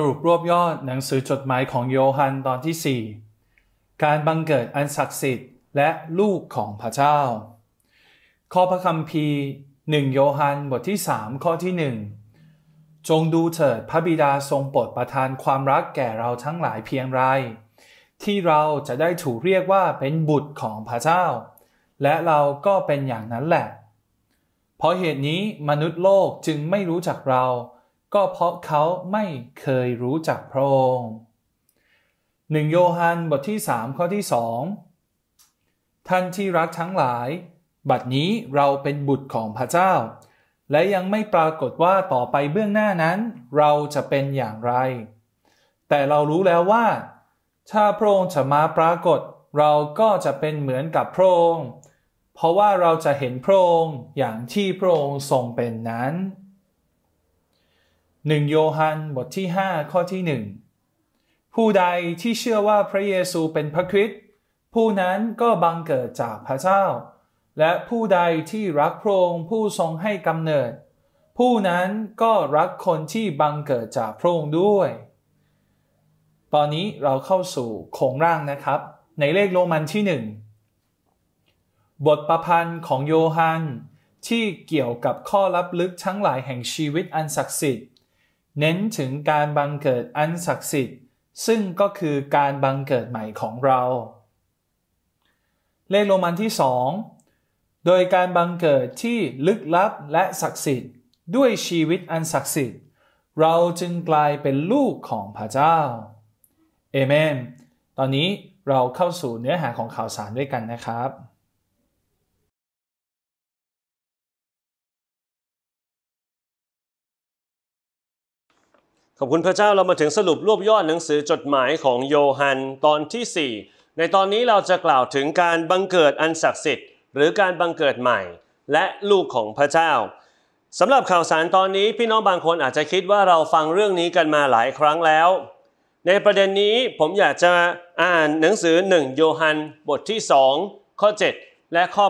รุปรวบยอดหนังสือจดหมายของโยฮันตอนที่ 4 การบังเกิดอันศักดิ์สิทธิ์และลูกของพระเจ้า ข้อพระคัมภีร์1โยฮัน บทที่ 3ข้อที่ 1 จงดูเถิดพระบิดาทรงโปรดประทานความรักแก่เราทั้งหลายเพียงไรที่เราจะได้ถูกเรียกว่าเป็นบุตรของพระเจ้า และเราก็เป็นอย่างนั้นแหละ เพราะเหตุนี้มนุษย์โลกจึงไม่รู้จักเราก็เพราะเขาไม่เคยรู้จักพระองค์หนึ่งโยฮันบทที่3ข้อที่2ท่านที่รักทั้งหลาย บัดนี้เราเป็นบุตรของพระเจ้า และยังไม่ปรากฏว่าต่อไปเบื้องหน้านั้นเราจะเป็นอย่างไร แต่เรารู้แล้วว่า ถ้าพระองค์จะมาปรากฏ เราก็จะเป็นเหมือนกับพระองค์ เพราะว่าเราจะเห็นพระองค์อย่างที่พระองค์ทรงเป็นนั้นหนึ่งโยฮันบทที่ 5 ข้อที่หนึ่งผู้ใดที่เชื่อว่าพระเยซูเป็นพระคริสต์ผู้นั้นก็บังเกิดจากพระเจ้า และผู้ใดที่รักพระองค์ผู้ทรงให้กำเนิด ผู้นั้นก็รักคนที่บังเกิดจากพระองค์ด้วย ตอนนี้เราเข้าสู่โครงร่างนะครับ ในเลขโรมันที่หนึ่งบทประพันธ์ของโยฮันที่เกี่ยวกับข้อลับลึกทั้งหลายแห่งชีวิตอันศักดิ์สิทธิ์เน้นถึงการบังเกิดอันศักดิ์สิทธิ์ ซึ่งก็คือการบังเกิดใหม่ของเรา เลขโรมันที่ 2 โดยการบังเกิดที่ลึกลับและศักดิ์สิทธิ์ ด้วยชีวิตอันศักดิ์สิทธิ์เราจึงกลายเป็นลูกของพระเจ้าเอเมนตอนนี้เราเข้าสู่เนื้อหาของข่าวสารด้วยกันนะครับขอบคุณพระเจ้าเรามาถึงสรุปรวบยอดหนังสือจดหมายของโยฮันตอนที่ 4 ในตอนนี้เราจะกล่าวถึงการบังเกิดอันศักดิ์สิทธิ์หรือการบังเกิดใหม่และลูกของพระเจ้าสำหรับข่าวสารตอนนี้พี่น้องบางคนอาจจะคิดว่าเราฟังเรื่องนี้กันมาหลายครั้งแล้ว ในประเด็นนี้ผมอยากจะอ่านหนังสือ1โยฮันบทที่ 2 ข้อ 7 และข้อ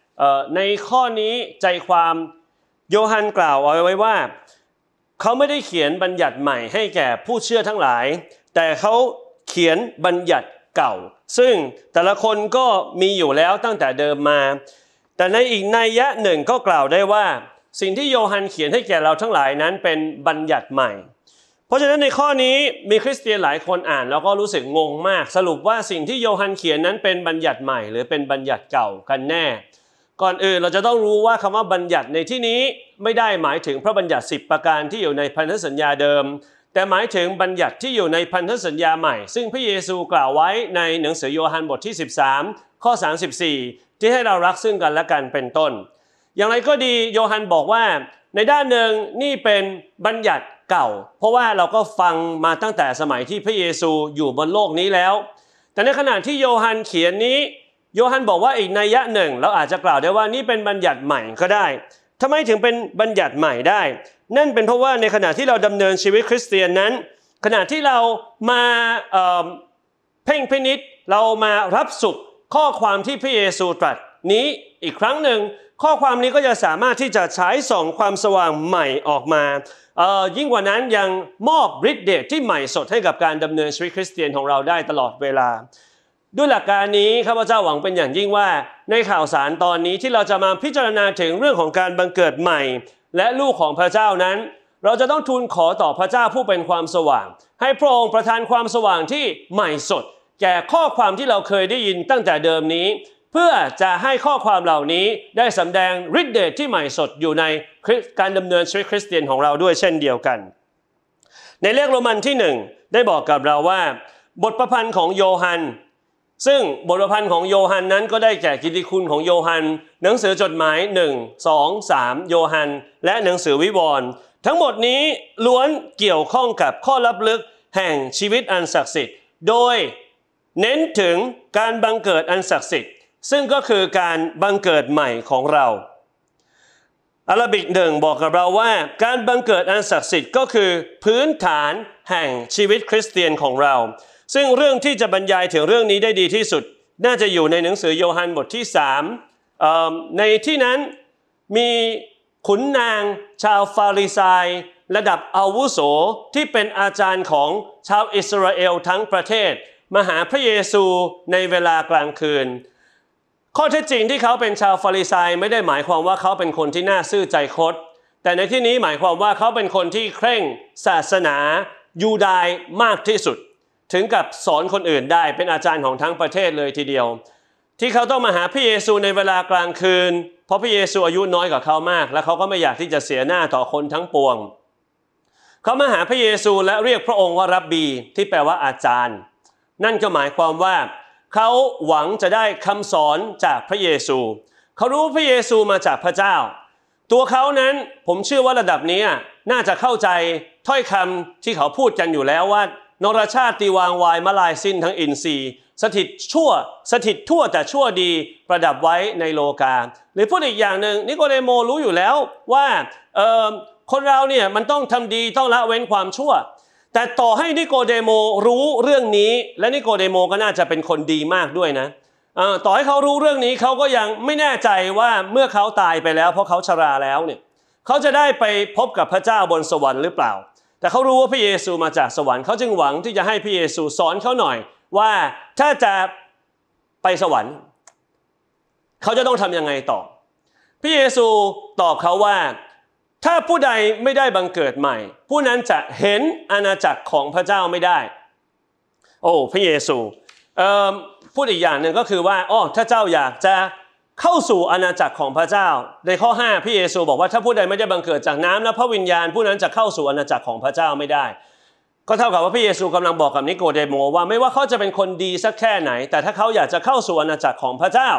8ในข้อนี้ใจความโยฮันกล่าวเอาไว้ว่าเขาไม่ได้เขียนบัญญัติใหม่ให้แก่ผู้เชื่อทั้งหลาย แต่เขาเขียนบัญญัติเก่า ซึ่งแต่ละคนก็มีอยู่แล้วตั้งแต่เดิมมา แต่ในอีกนัยยะหนึ่งก็กล่าวได้ว่า สิ่งที่โยฮันเขียนให้แก่เราทั้งหลายนั้นเป็นบัญญัติใหม่ เพราะฉะนั้นในข้อนี้มีคริสเตียนหลายคนอ่านแล้วก็รู้สึกงงมาก สรุปว่าสิ่งที่โยฮันเขียนนั้นเป็นบัญญัติใหม่หรือเป็นบัญญัติเก่ากันแน่ก่อนอื่นเราจะต้องรู้ว่าคำว่าบัญญัติในที่นี้ไม่ได้หมายถึงพระบัญญัติ 10 ประการที่อยู่ในพันธสัญญาเดิม แต่หมายถึงบัญญัติที่อยู่ในพันธสัญญาใหม่ซึ่งพระเยซูกล่าวไว้ในหนังสือโยฮันบทที่13ข้อ34 ที่ให้เรารักซึ่งกันและกันเป็นต้น อย่างไรก็ดีโยฮันบอกว่า ในด้านหนึ่งนี่เป็นบัญญัติเก่า เพราะว่าเราก็ฟังมาตั้งแต่สมัยที่พระเยซูอยู่บนโลกนี้แล้ว แต่ในขณะที่โยฮันเขียนนี้โยฮันบอกว่าอีกนัยยะหนึ่งเราอาจจะกล่าวได้ว่านี่เป็นบัญญัติใหม่ก็ได้ทำไมถึงเป็นบัญญัติใหม่ ได้ นั่นเป็นเพราะว่าในขณะที่เราดำเนินชีวิตคริสเตียนนั้น ขณะที่เรามาเเพ่งพินิษเรามารับสุขข้อความที่พระเยซูตรัสนี้อีกครั้งหนึ่ง ข้อความนี้ก็จะสามารถที่จะใช้ส่องความสว่างใหม่ออกมายิ่งกว่านั้นยังมอบฤทธิ์เดชที่ใหม่สดให้กับการดำเนินชีวิตคริสเตียนของเราได้ตลอดเวลาด้วยหลักการนี้ข้าพเจ้าหวังเป็นอย่างยิ่งว่า ในข่าวสารตอนนี้ที่เราจะมาพิจารณาถึงเรื่องของการบังเกิดใหม่ และลูกของพระเจ้านั้น เราจะต้องทูลขอต่อพระเจ้าผู้เป็นความสว่าง ให้พระองค์ประทานความสว่างที่ใหม่สดแก่ข้อความที่เราเคยได้ยินตั้งแต่เดิมนี้ เพื่อจะให้ข้อความเหล่านี้ได้สำแดงฤทธิ์เดชที่ใหม่สดอยู่ในการดำเนินชีวิตคริสเตียนของเราด้วยเช่นเดียวกัน ในเลขโรมันที่หนึ่งได้บอกกับเราว่า บทประพันธ์ของโยฮันซึ่งบทประพันธ์ของโยฮันนั้นก็ได้แก่กิติคุณของโยฮันหนังสือจดหมาย 1 2 3โยฮันและหนังสือวิวรณ์ทั้งหมดนี้ล้วนเกี่ยวข้องกับข้อลับลึกแห่งชีวิตอันศักดิ์สิทธิ์ โดย เน้นถึงการบังเกิดอันศักดิ์สิทธิ์ ซึ่งก็คือการบังเกิดใหม่ของเราอารบิกหนึ่งบอกกับเราว่า การบังเกิดอันศักดิ์สิทธิ์ ก็คือ พื้นฐานแห่งชีวิตคริสเตียนของเราซึ่งเรื่องที่จะบรรยายถึงเรื่องนี้ได้ดีที่สุด น่าจะอยู่ในหนังสือโยฮันบทที่ 3 ในที่นั้นมีขุนนางชาวฟาริายระดับอาวุโสที่เป็นอาจารย์ของชาวอิสราเอล ทั้งประเทศมาหาพระเยซูในเวลากลางคืน ข้อเท็จจริงที่เขาเป็นชาวฟาริายไม่ได้หมายความว่าเขาเป็นคนที่น่าซื่อใจคดแต่ในที่นี้หมายความว่าเขาเป็นคนที่เคร่งศาสนายูดายมากที่สุดถึงกับสอนคนอื่นได้เป็นอาจารย์ของทั้งประเทศเลยทีเดียว ที่เขาต้องมาหาพระเยซูในเวลากลางคืน เพราะพระเยซูอายุน้อยกว่าเขามากและเขาก็ไม่อยากที่จะเสียหน้าต่อคนทั้งปวง เขามาหาพระเยซูและเรียกพระองค์ว่ารับบีที่แปลว่าอาจารย์ นั่นก็หมายความว่า เขาหวังจะได้คำสอนจากพระเยซู เขารู้พระเยซูมาจากพระเจ้า ตัวเขานั้นผมเชื่อว่าระดับนี้ น่าจะเข้าใจถ้อยคำที่เขาพูดกันอยู่แล้วว่านรชาติวางวายมาลายสิ้นทั้งอินทรีย์ สถิตชั่วสถิตทั่วแต่ชั่วดีประดับไว้ในโลกาหรือพูดอีกอย่างหนึ่งนิโคเดโมรู้อยู่แล้วว่าคนเราเนี่ยมันต้องทำดีต้องละเว้นความชั่ว แต่ต่อให้นิโคเดโมรู้เรื่องนี้ และนิโคเดโมก็น่าจะเป็นคนดีมากด้วยนะต่อให้เขารู้เรื่องนี้เขาก็ยังไม่แน่ใจว่าเมื่อเขาตายไปแล้ว เพราะเขาชราแล้วเนี่ยเขาจะได้ไปพบกับพระเจ้าบนสวรรค์หรือเปล่าแต่เขารู้ว่าพระเยซูมาจากสวรรค์เขาจึงหวังที่จะให้พระเยซูสอนเขาหน่อยว่าถ้าจะไปสวรรค์ เขาจะต้องทำยังไงต่อพระเยซูตอบเขาว่าถ้าผู้ใดไม่ได้บังเกิดใหม่ ผู้นั้นจะเห็นอาณาจักรของพระเจ้าไม่ได้ โอ้พระเยซูพูดอีกอย่างหนึ่งก็คือว่าอ๋อถ้าเจ้าอยากจะเข้าสู่อาณาจักรของพระเจ้า ในข้อ5พระเยซู บอกว่าถ้าผู้ใดไม่ได้บังเกิดจากน้ำและพระวิญญาณ ผู้นั้นจะเข้าสู่อาณาจักรของพระเจ้าไม่ได้ก็เท่ากับว่าพระเยซูกำลังบอกกับนิโกเดโมว่าไม่ว่าเขาจะเป็นคนดีสักแค่ไหน แต่ถ้าเขาอยากจะเข้าสู่อาณาจักรของพระเจ้า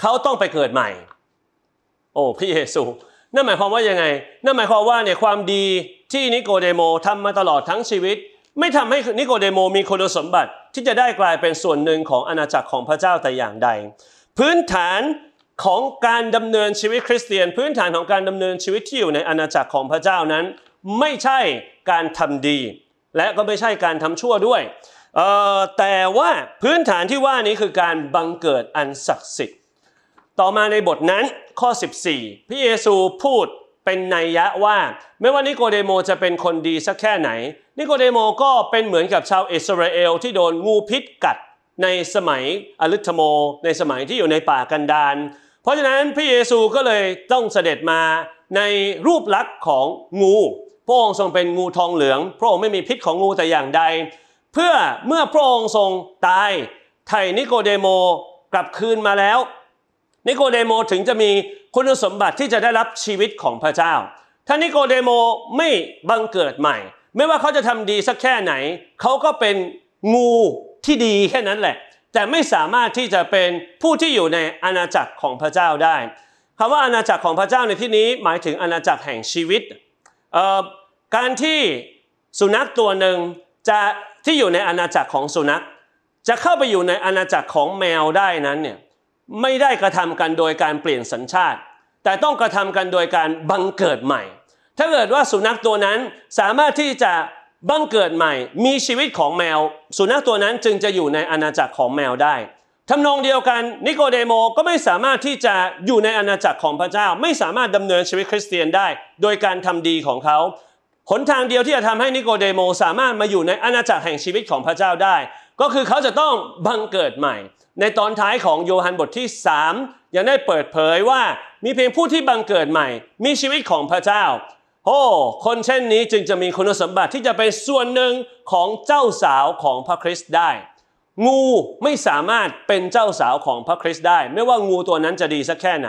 เขาต้องไปเกิดใหม่ โอ้พระเยซูนั่นหมายความว่ายังไงนั่นหมายความว่าเนี่ยความดีที่นิโกเดโมทำมาตลอดทั้งชีวิต ไม่ทำให้นิโกเดโมมีคุณสมบัติที่จะได้กลายเป็นส่วนหนึ่งของอาณาจักรของพระเจ้าแต่อย่างใดพื้นฐานของการดำเนินชีวิตคริสเตียน พื้นฐานของการดำเนินชีวิตที่อยู่ในอาณาจักรของพระเจ้านั้น ไม่ใช่การทำดี และก็ไม่ใช่การทำชั่วด้วย แต่ว่าพื้นฐานที่ว่านี้คือการบังเกิดอันศักดิ์สิทธิ์ต่อมาในบทนั้น ข้อ 14พระเยซูพูดเป็นไนยยะว่าไม่ว่านิโกเดโมจะเป็นคนดีสักแค่ไหนนิโกเดโมก็เป็นเหมือนกับชาวอิสราเอลที่โดนงูพิษกัดในสมัยอลิธโมในสมัยที่อยู่ในป่ากันดารเพราะฉะนั้นพระเยซูก็เลยต้องเสด็จมาในรูปลักษณ์ของงูพระองค์ทรงเป็นงูทองเหลืองพระองค์ไม่มีพิษของงูแต่อย่างใด เพื่อเมื่อพระองค์ทรงตาย ไทนิโกเดโมกลับคืนมาแล้ว นิโกเดโมถึงจะมีคุณสมบัติที่จะได้รับชีวิตของพระเจ้า ถ้านิโกเดโมไม่บังเกิดใหม่ ไม่ว่าเขาจะทำดีสักแค่ไหน เขาก็เป็นงูที่ดีแค่นั้นแหละ แต่ไม่สามารถที่จะเป็นผู้ที่อยู่ในอาณาจักรของพระเจ้าได้คำว่าอาณาจักรของพระเจ้าในที่นี้ หมายถึงอาณาจักรแห่งชีวิตการที่สุนัขตัวหนึ่งจะที่อยู่ในอาณาจักรของสุนัข จะเข้าไปอยู่ในอาณาจักรของแมวได้นั้นเนี่ยไม่ได้กระทำกันโดยการเปลี่ยนสัญชาติ แต่ต้องกระทำกันโดยการบังเกิดใหม่ ถ้าเกิดว่าสุนัขตัวนั้นสามารถที่จะบังเกิดใหม่มีชีวิตของแมว สุนัขตัวนั้นจึงจะอยู่ในอาณาจักรของแมวได้ทำนองเดียวกัน นิโคเดโมก็ไม่สามารถที่จะอยู่ในอาณาจักรของพระเจ้าไม่สามารถดำเนินชีวิตคริสเตียนได้ โดยการทำดีของเขาหนทางเดียวที่จะทำให้นิโคเดโมสามารถมาอยู่ในอาณาจักรแห่งชีวิตของพระเจ้าได้ก็คือเขาจะต้องบังเกิดใหม่ ในตอนท้ายของโยฮันบทที่ 3 ยังได้เปิดเผยว่ามีเพียงผู้ที่บังเกิดใหม่ มีชีวิตของพระเจ้าโอ้คนเช่นนี้จึงจะมีคุณสมบัติที่จะเป็นส่วนหนึ่งของเจ้าสาวของพระคริสต์ได้ งูไม่สามารถเป็นเจ้าสาวของพระคริสต์ได้ ไม่ว่างูตัวนั้นจะดีสักแค่ไหน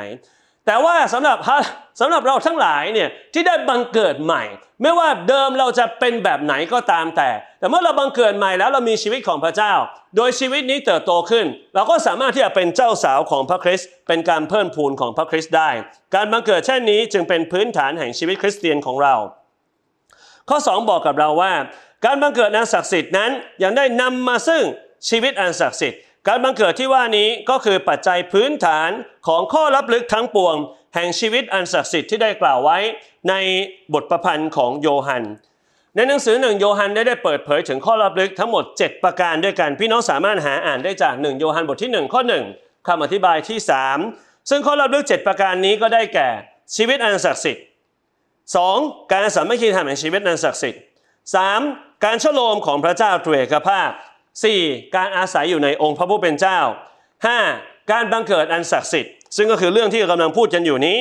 แต่ว่าสำหรับสำหรับเราทั้งหลายเนี่ยที่ได้บังเกิดใหม่ ไม่ว่าเดิมเราจะเป็นแบบไหนก็ตามแต่ แต่เมื่อเราบังเกิดใหม่แล้วเรามีชีวิตของพระเจ้า โดยชีวิตนี้เติบโตขึ้น เราก็สามารถที่จะเป็นเจ้าสาวของพระคริสต์เป็นการเพิ่มพูนของพระคริสต์ได้ การบังเกิดเช่นนี้จึงเป็นพื้นฐานแห่งชีวิตคริสเตียนของเรา ข้อ 2 บอกกับเราว่า การบังเกิดอันศักดิ์สิทธิ์นั้นยังได้นำมาซึ่งชีวิตอันศักดิ์สิทธิ์การบังเกิดที่ว่านี้ก็คือปัจจัยพื้นฐานของข้อลับลึกทั้งปวงแห่งชีวิตอันศักดิ์สิทธิ์ที่ได้กล่าวไว้ในบทประพันธ์ของโยฮัน ในหนังสือหนึ่งโยฮันได้ได้เปิดเผยถึงข้อลับลึกทั้งหมด 7 ประการด้วยกันพี่น้องสามารถหาอ่านได้จากหนึ่งโยฮันบทที่ 1 ข้อ 1คำอธิบายที่ 3 ซึ่งข้อลับลึก 7 ประการนี้ก็ได้แก่ชีวิตอันศักดิ์สิทธิ์ 2. การสามัคคีธรรมแห่งชีวิต อันศักดิ์สิทธิ์ 3. การชโลมของพระเจ้าตรเอกภาพ 4. การอาศัยอยู่ในองค์พระผู้เป็นเจ้า 5. การบังเกิดอันศักดิ์สิทธิ์ ซึ่งก็คือเรื่องที่กำลังพูดกันอยู่นี้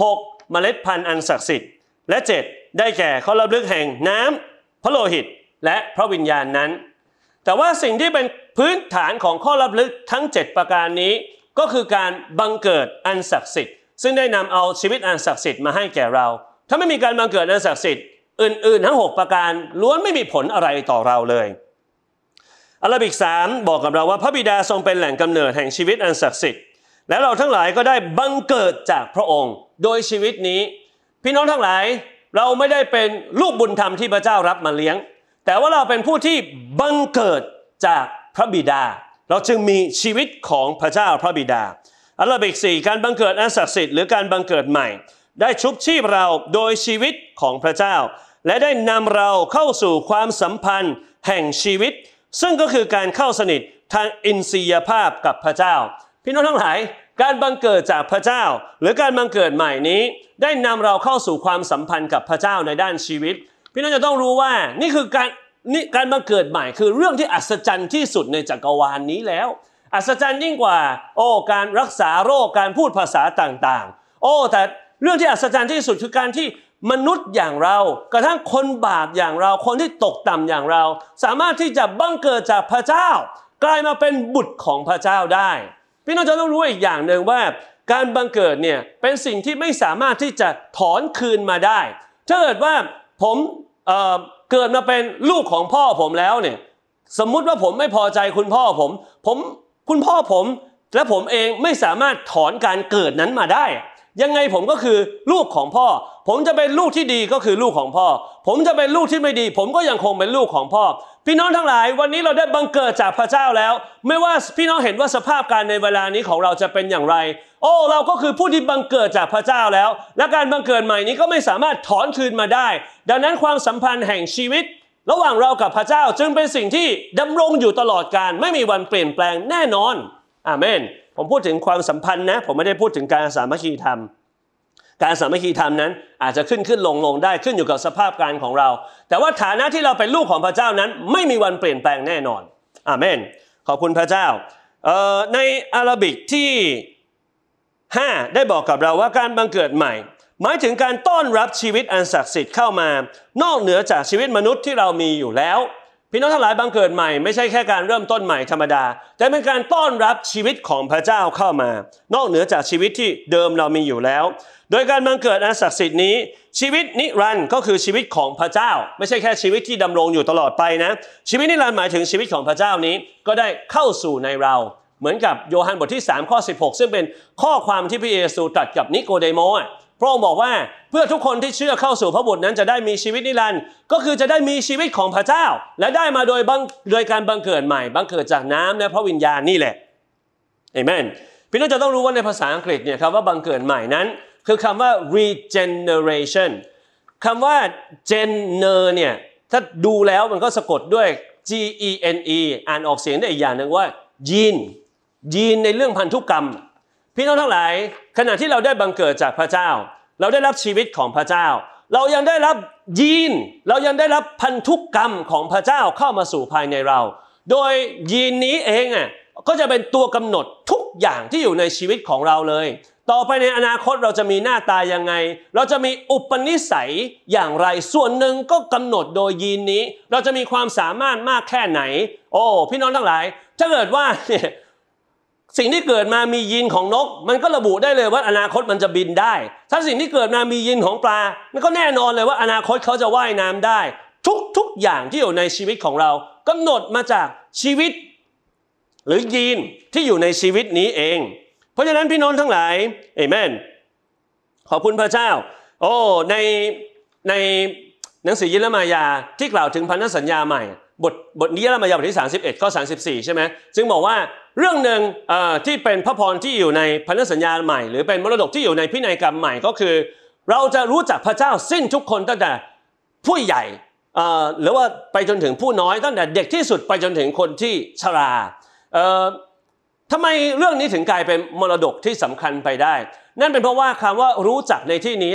6. เมล็ดพันธุ์อันศักดิ์สิทธิ์และ 7. ได้แก่ข้อรับลึกแห่งน้ำพระโลหิต และพระวิญญาณนนั้น แต่ว่าสิ่งที่เป็นพื้นฐานของข้อรับลึกทั้ง 7 ประการนี้ก็คือการบังเกิดอันศักดิ์สิทธิ์ ซึ่งได้นำเอาชีวิตอันศักดิ์สิทธิ์มาให้แก่เรา ถ้าไม่มีการบังเกิดอันศักดิ์สิทธิ์อื่นๆทั้ง 6 ประการล้วนไม่มีผลอะไรต่อเราเลยอารบิกสามบอกกับเราว่าพระบิดาทรงเป็นแหล่งกำเนิดแห่งชีวิตอันศักดิ์สิทธิ์และเราทั้งหลายก็ได้บังเกิดจากพระองค์โดยชีวิตนี้ พี่น้องทั้งหลายเราไม่ได้เป็นลูกบุญธรรมที่พระเจ้ารับมาเลี้ยง แต่ว่าเราเป็นผู้ที่บังเกิดจากพระบิดา เราจึงมีชีวิตของพระเจ้าพระบิดา อัลาบิกสี่การบังเกิดอันศักดิ์สิทธิ์หรือการบังเกิดใหม่ ได้ชุบชีพเราโดยชีวิตของพระเจ้า และได้นำเราเข้าสู่ความสัมพันธ์ แห่งชีวิตซึ่งก็คือการเข้าสนิททางอินทรียภาพกับพระเจ้าพี่น้องทั้งหลายการบังเกิดจากพระเจ้าหรือการบังเกิดใหม่นี้ ได้นำเราเข้าสู่ความสัมพันธ์กับพระเจ้าในด้านชีวิต พี่น้องจะต้องรู้ว่านี่คือการนี่การบังเกิดใหม่ คือเรื่องที่อัศจรรย์ที่สุดในจักรวาลนนี้แล้วอัศจรรย์ยิ่งกว่า โอ้ การรักษาโรคการพูดภาษาต่างๆโอ้ แต่เรื่องที่อัศจรรย์ที่สุดคือการที่มนุษย์อย่างเรากระทั่งคนบาปอย่างเรา คนที่ตกต่ำอย่างเรา สามารถที่จะบังเกิดจากพระเจ้า กลายมาเป็นบุตรของพระเจ้าได้ พี่น้องจะต้องรู้อีกอย่างหนึ่งว่า การบังเกิดเนี่ยเป็นสิ่งที่ไม่สามารถที่จะถอนคืนมาได้ถ้าเกิดว่าผมเเกิดมาเป็นลูกของพ่อผมแล้วเนี่ยสมมุติว่าผมไม่พอใจคุณพ่อผม ผม คุณพ่อผมและผมเองไม่สามารถถอนการเกิดนั้นมาได้ยังไงผมก็คือลูกของพ่อ ผมจะเป็นลูกที่ดีก็คือลูกของพ่อ ผมจะเป็นลูกที่ไม่ดีผมก็ยังคงเป็นลูกของพ่อ พี่น้องทั้งหลายวันนี้เราได้บังเกิดจากพระเจ้าแล้ว ไม่ว่าพี่น้องเห็นว่าสภาพการในเวลานี้ของเราจะเป็นอย่างไร โอ้ เราก็คือผู้ที่บังเกิดจากพระเจ้าแล้ว และการบังเกิดใหม่นี้ก็ไม่สามารถถอนคืนมาได้ ดังนั้นความสัมพันธ์แห่งชีวิต ระหว่างเรากับพระเจ้าจึงเป็นสิ่งที่ดำรงอยู่ตลอดการไม่มีวันเปลี่ยนแปลงแน่นอนอาเมนผมพูดถึงความสัมพันธ์นะผมไม่ได้พูดถึงการสามัคคีธรรมการสามัคคีธรรมนั้น อาจจะขึ้นขึ้นลง ลงได้ขึ้นอยู่กับสภาพการของเรา แต่ว่าฐานะที่เราเป็นลูกของพระเจ้านั้น ไม่มีวันเปลี่ยนแปลงแน่นอนอาเมนขอบคุณพระเจ้าในอาราบิกที่5ได้บอกกับเราว่าการบังเกิดใหม่ หมายถึงการต้อนรับชีวิตอันศักดิ์สิทธิ์เข้ามา นอกเหนือจากชีวิตมนุษย์ที่เรามีอยู่แล้วพี่น้องทั้งหลายบังเกิดใหม่ไม่ใช่แค่การเริ่มต้นใหม่ธรรมดา แต่เป็นการต้อนรับชีวิตของพระเจ้าเข้ามา นอกเหนือจากชีวิตที่เดิมเรามีอยู่แล้ว โดยการบังเกิดอันศักดิ์สิทธิ์นี้ ชีวิตนิรันด์ก็คือชีวิตของพระเจ้า ไม่ใช่แค่ชีวิตที่ดำรงอยู่ตลอดไปนะ ชีวิตนิรันด์หมายถึงชีวิตของพระเจ้านี้ ก็ได้เข้าสู่ในเรา เหมือนกับโยฮันบทที่3ข้อ16 ซึ่งเป็นข้อความที่พระเยซูตรัสกับนิโคเดโมอ่ะพระองค์บอกว่าเพื่อทุกคนที่เชื่อเข้าสู่พระบุตรนั้นจะได้มีชีวิตนิรันดร์ก็คือจะได้มีชีวิตของพระเจ้า และได้มาโดยบังโดยการบังเกิดใหม่ บังเกิดจากน้ำและพระวิญญาณนี่แหละเอเมนพี่น้องจะต้องรู้ว่าในภาษาอังกฤษเนี่ยครับว่าบังเกิดใหม่นั้นคือคำว่า regeneration คำว่า gener เนี่ยถ้าดูแล้วมันก็สะกดด้วย G E N E อ่านออกเสียงได้อีกอย่างหนึ่งว่ายีนยีนในเรื่องพันธุกรรมพี่น้องทั้งหลาย ขณะที่เราได้บังเกิดจากพระเจ้า เราได้รับชีวิตของพระเจ้า เรายังได้รับยีน เรายังได้รับพันธุกกรรมของพระเจ้าเข้ามาสู่ภายในเรา โดยยีนนี้เองอ่ะก็จะเป็นตัวกำหนดทุกอย่างที่อยู่ในชีวิตของเราเลย ต่อไปในอนาคตเราจะมีหน้าตายังไง เราจะมีอุปนิสัยอย่างไร ส่วนหนึ่งก็กำหนดโดยยีนนี้ เราจะมีความสามารถมากแค่ไหน โอ้พี่น้องทั้งหลายถ้าเกิดว่าเนี่ยสิ่งที่เกิดมามียีนของนก มันก็ระบุได้เลยว่าอนาคตมันจะบินได้ ถ้าสิ่งที่เกิดมามียีนของปลา มันก็แน่นอนเลยว่าอนาคตเขาจะว่ายน้ำได้ ทุกๆุกอย่างที่อยู่ในชีวิตของเรา กำหนดมาจากชีวิตหรือยีนที่อยู่ในชีวิตนี้เอง เพราะฉะนั้นพี่น้องทั้งหลายเอเมนขอบคุณพระเจ้า โอ้ ใน ในหนังสือยิรมายาที่กล่าวถึงพันธสัญญาใหม่ บทบทนี้ยิรมายาบทที่ 31ข้อ34ใช่ไหมจึงบอกว่าเรื่องหนึ่งที่เป็นพระพรที่อยู่ในพันธสัญญาใหม่หรือเป็นมรดกที่อยู่ในพินัยกรรมใหม่ก็คือ เราจะรู้จักพระเจ้าสิ้นทุกคนตั้งแต่ผู้ใหญ่หรือว่าไปจนถึงผู้น้อยตั้งแต่เด็กที่สุดไปจนถึงคนที่ชราทำไมเรื่องนี้ถึงกลายเป็นมรดกที่สำคัญไปได้ นั่นเป็นเพราะว่าคำว่ารู้จักในที่นี้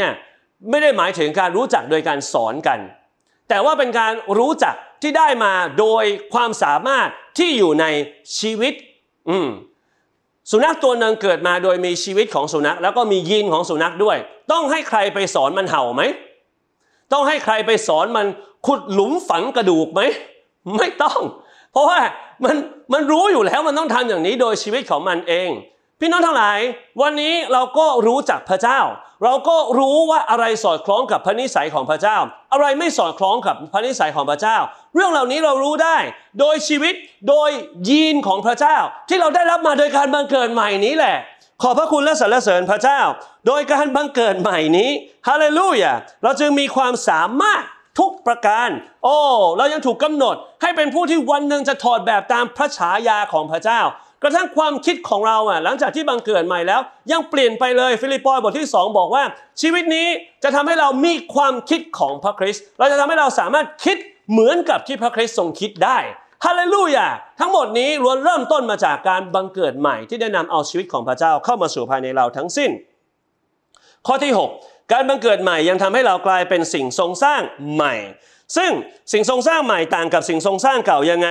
ไม่ได้หมายถึงการรู้จักโดยการสอนกัน แต่ว่าเป็นการรู้จักที่ได้มาโดยความสามารถที่อยู่ในชีวิตอืมสุนัขตัวหนึ่งเกิดมาโดยมีชีวิตของสุนัขแล้วก็มียีนของสุนัขด้วย ต้องให้ใครไปสอนมันเห่าไหม ต้องให้ใครไปสอนมันขุดหลุมฝังกระดูกไหม ไม่ต้อง เพราะว่ามันมันรู้อยู่แล้วมันต้องทำอย่างนี้โดยชีวิตของมันเอง พี่น้องทั้งหลายวันนี้เราก็รู้จักพระเจ้าเราก็รู้ว่าอะไรสอดคล้องกับพระนิสัยของพระเจ้า อะไรไม่สอดคล้องกับพระนิสัยของพระเจ้า เรื่องเหล่านี้เรารู้ได้โดยชีวิตโดยยีนของพระเจ้า ที่เราได้รับมาโดยการบังเกิดใหม่นี้แหละ ขอพระคุณและสรรเสริญพระเจ้า โดยการบังเกิดใหม่นี้ฮาเลลูยาเราจึงมีความสามารถทุกประการโอ้เรายังถูกกำหนดให้เป็นผู้ที่วันหนึ่งจะถอดแบบตามพระฉายาของพระเจ้ากระทั่งความคิดของเราอ่ะหลังจากที่บังเกิดใหม่แล้วยังเปลี่ยนไปเลยฟิลิปปอยบทที่ 2 บอกว่า ชีวิตนี้จะทำให้เรามีความคิดของพระคริสต์เราจะทำให้เราสามารถคิดเหมือนกับที่พระคริสต์ทรงคิดได้ฮาเลลูยาทั้งหมดนี้ล้วนเริ่มต้นมาจากการบังเกิดใหม่ ที่ได้นำเอาชีวิตของพระเจ้าเข้ามาสู่ภายในเราทั้งสิ้น ข้อที่6การบังเกิดใหม่ยังทำให้เรากลายเป็นสิ่งทรงสร้างใหม่ซึ่งสิ่งทรงสร้างใหม่ต่างกับสิ่งทรงสร้างเก่ายังไง